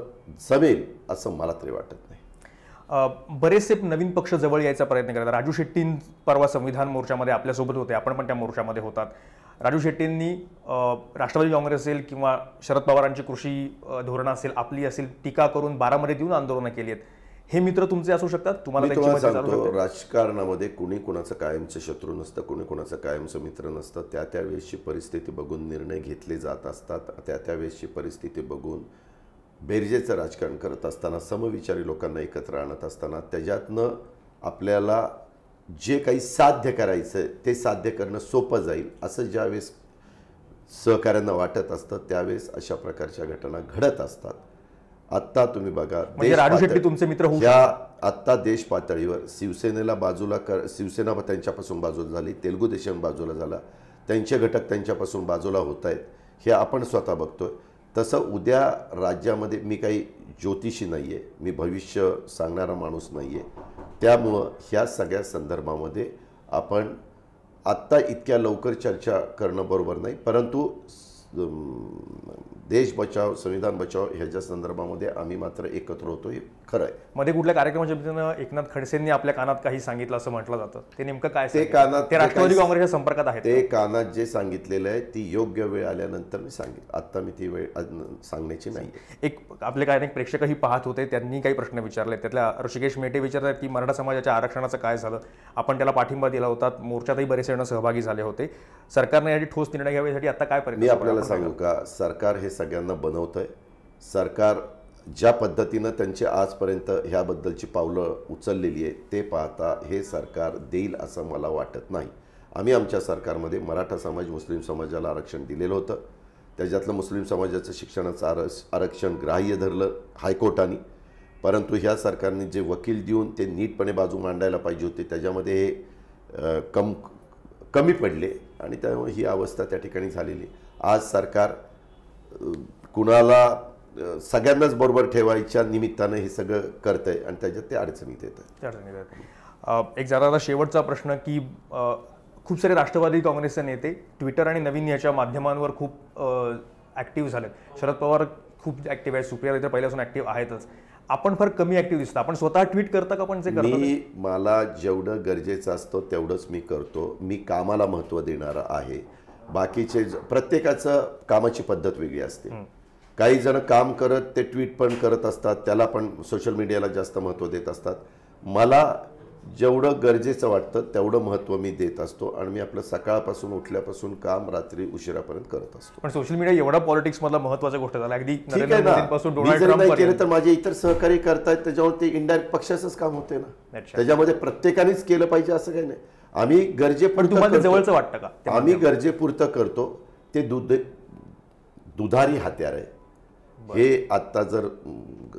जमेल असं मला तरी वाटत नाही बरेचसे नवीन पक्ष जवळ यायचा प्रयत्न करतात राजू शेट्टी परवा संविधान मोर्चामध्ये आपल्यासोबत होते आपण पण त्या मोर्चामध्ये होतात राजू शेट्टींनी राष्ट्रवादी काँग्रेस असेल किंवा शरद पवारांची कृषी धोरणं असेल आपली असेल टीका करून बारामध्ये देऊन आंदोलनं केली आहेत हे मित्र तुमचे असू शकतात तुम्हाला राजकारणामध्ये कुणी कुणाचं कायमचं शत्रू नसतं कुणी कुणाचं कायमचं मित्र नसतं त्या त्या त्यावेळेसची परिस्थिती बघून निर्णय घेतले जात असतात त्या त्या त्यावेळेसची परिस्थिती बघून बेरजेचं राजकारण करत असताना समविचारी लोकांना एकत्र आणत असताना त्याच्यातनं आपल्याला जे काही साध्य करायचं ते साध्य करणं सोपं जाईल असं ज्यावेळेस सहकाऱ्यांना वाटत असतं त्यावेळेस अशा प्रकारच्या घटना घडत असतात आत्ता तुम्ही बघा म्हणजे राजू शेट्टी तुमचे मित्र ह्या आत्ता देश पातळीवर शिवसेनेला बाजूला कर शिवसेना त्यांच्यापासून बाजूला झाली तेलुगू देशम बाजूला झाला त्यांचे घटक त्यांच्यापासून बाजूला होत आहेत हे आपण स्वतः बघतोय तसं उद्या राज्यामध्ये मी काही ज्योतिषी नाही आहे मी भविष्य सांगणारा माणूस नाही आहे त्यामुळं ह्या सगळ्या संदर्भामध्ये आपण आत्ता इतक्या लवकर चर्चा करणं बरोबर नाही परंतु देश बचाव संविधान बचाव ह्याच्या संदर्भामध्ये आम्ही मात्र एकत्र होतो खरंय मध्ये कुठल्या कार्यक्रमाच्या वतीनं एकनाथ खडसेंनी आपल्या कानात काही सांगितलं असं म्हटलं जातं ते नेमकं काय ते कानात ते राष्ट्रवादी काँग्रेसच्या संपर्कात आहे ते कानात जे सांगितलेलं आहे ती योग्य वेळ आल्यानंतर मी सांगितलं आता मी ती वेळ सांगण्याची नाही एक आपले काय अनेक प्रेक्षकही पाहत होते त्यांनी काही प्रश्न विचारले त्यातल्या ऋषिकेश मेटे विचारतात की मराठा समाजाच्या आरक्षणाचं काय झालं आपण त्याला पाठिंबा दिला होता मोर्चातही बरेच जण सहभागी झाले होते सरकारने याची ठोस निर्णय घ्यावे यासाठी आता काय मी आपल्याला सांगू का सरकार हे सगळ्यांना बनवतंय सरकार ज्या पद्धतीनं त्यांची आजपर्यंत ह्याबद्दलची पावलं उचललेली आहे ते पाहता हे सरकार देईल असं मला वाटत नाही आम्ही आमच्या सरकारमध्ये मराठा समाज मुस्लिम समाजाला आरक्षण दिलेलं होतं त्याच्यातलं मुस्लिम समाजाचं शिक्षणाचं आर आरक्षण ग्राह्य धरलं हायकोर्टाने परंतु ह्या सरकारने जे वकील देऊन ते नीटपणे बाजू मांडायला पाहिजे होते त्याच्यामध्ये हे कम कमी पडले आणि त्यामुळे ही अवस्था त्या ठिकाणी झालेली आज सरकार कुणाला सगळ्यांनाच बरोबर ठेवायच्या निमित्तानं हे सगळं करतंय आहे आणि त्याच्यात ते अडचणीत येतं एक जरा शेवटचा प्रश्न की खूप सारे राष्ट्रवादी काँग्रेसचे नेते ट्विटर आणि नवीन याच्या माध्यमांवर खूप ॲक्टिव्ह झालेत शरद पवार खूप ॲक्टिव्ह आहेत सुप्रिया तर पहिल्यापासून ॲक्टिव्ह आहेतच आपण फार कमी ॲक्टिव्ह दिसतो आपण स्वतः ट्विट करता का पण जे मी मला जेवढं गरजेचं असतं तेवढंच मी करतो मी कामाला महत्त्व देणारं आहे बाकीचे प्रत्येकाचं कामाची पद्धत वेगळी असते काही जण काम करत ते ट्विट पण करत असतात त्याला पण सोशल मीडियाला जास्त महत्व देत असतात मला जेवढं गरजेचं वाटतं तेवढं महत्व मी देत असतो आणि मी आपलं सकाळपासून उठल्यापासून काम रात्री उशिरापर्यंत करत असतो पण सोशल मीडिया एवढा पॉलिटिक्स मधला महत्वाच्या गोष्ट झाला अगदी केलं तर माझे इतर सहकारी करतायत त्याच्यावर ते इंडायरेक्ट पक्षाचंच काम होते ना त्याच्यामध्ये प्रत्येकानेच केलं पाहिजे असं काही नाही आम्ही तुम्हाला जवळच वाटतं का आम्ही म्हणजे- गरजेपुरतं करतो ते दुध दुधारी हत्यार आहे हे आत्ता जर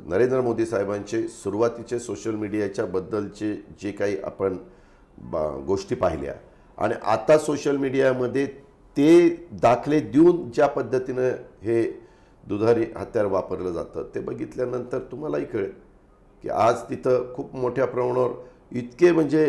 नरेंद्र मोदी साहेबांचे सुरुवातीचे सोशल मीडियाच्या बद्दलचे जे काही आपण गोष्टी पाहिल्या आणि आता सोशल मीडियामध्ये ते दाखले देऊन ज्या पद्धतीनं हे दुधारी हत्यार वापरलं जातं ते बघितल्यानंतर तुम्हालाही कळेल की आज तिथं खूप मोठ्या प्रमाणावर इतके म्हणजे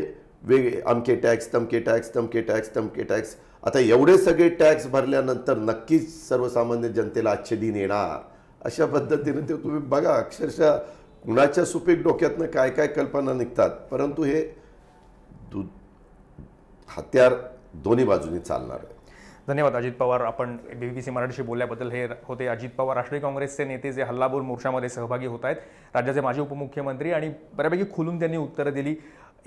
वेगळे अमके टॅक्स तमके टॅक्स तमके टॅक्स तमके टॅक्स आता एवढे सगळे टॅक्स भरल्यानंतर नक्कीच सर्वसामान्य जनतेला आच्छेदिन येणार अशा पद्धतीने ते तुम्ही बघा अक्षरशः कुणाच्या सुपीक डोक्यातनं काय काय कल्पना निघतात परंतु हे दु हत्यार दोन्ही बाजूनी चालणार आहे धन्यवाद अजित पवार आपण बी बी सी मराठीशी बोलल्याबद्दल हे होते अजित पवार राष्ट्रीय काँग्रेसचे नेते जे हल्लाबोल मोर्चामध्ये सहभागी होत आहेत राज्याचे माजी उपमुख्यमंत्री आणि बऱ्यापैकी खुलून त्यांनी उत्तरं दिली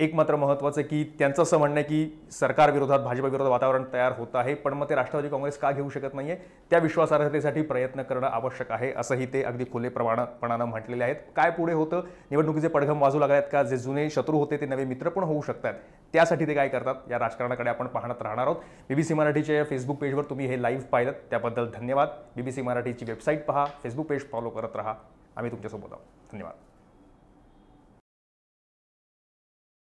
एक मात्र महत्त्वाचं की त्यांचं असं म्हणणं आहे की सरकारविरोधात भाजपाविरोधात वातावरण तयार होत आहे पण मग ते राष्ट्रवादी काँग्रेस का घेऊ शकत नाही आहे त्या विश्वासार्हतेसाठी प्रयत्न करणं आवश्यक आहे असंही ते अगदी प्रमाणपणानं म्हटलेले आहेत काय पुढे होतं निवडणुकीचे पडघम वाजू लागले आहेत का जे जुने शत्रू होते ते नवे मित्र पण होऊ शकतात त्यासाठी ते काय करतात या राजकारणाकडे आपण पाहण्यात राहणार आहोत बीबीसी मराठीच्या या फेसबुक पेजवर तुम्ही हे लाईव्ह पाहिलं त्याबद्दल धन्यवाद बीबीसी मराठीची वेबसाईट पहा फेसबुक पेज फॉलो करत राहा आम्ही तुमच्यासोबत आहोत धन्यवाद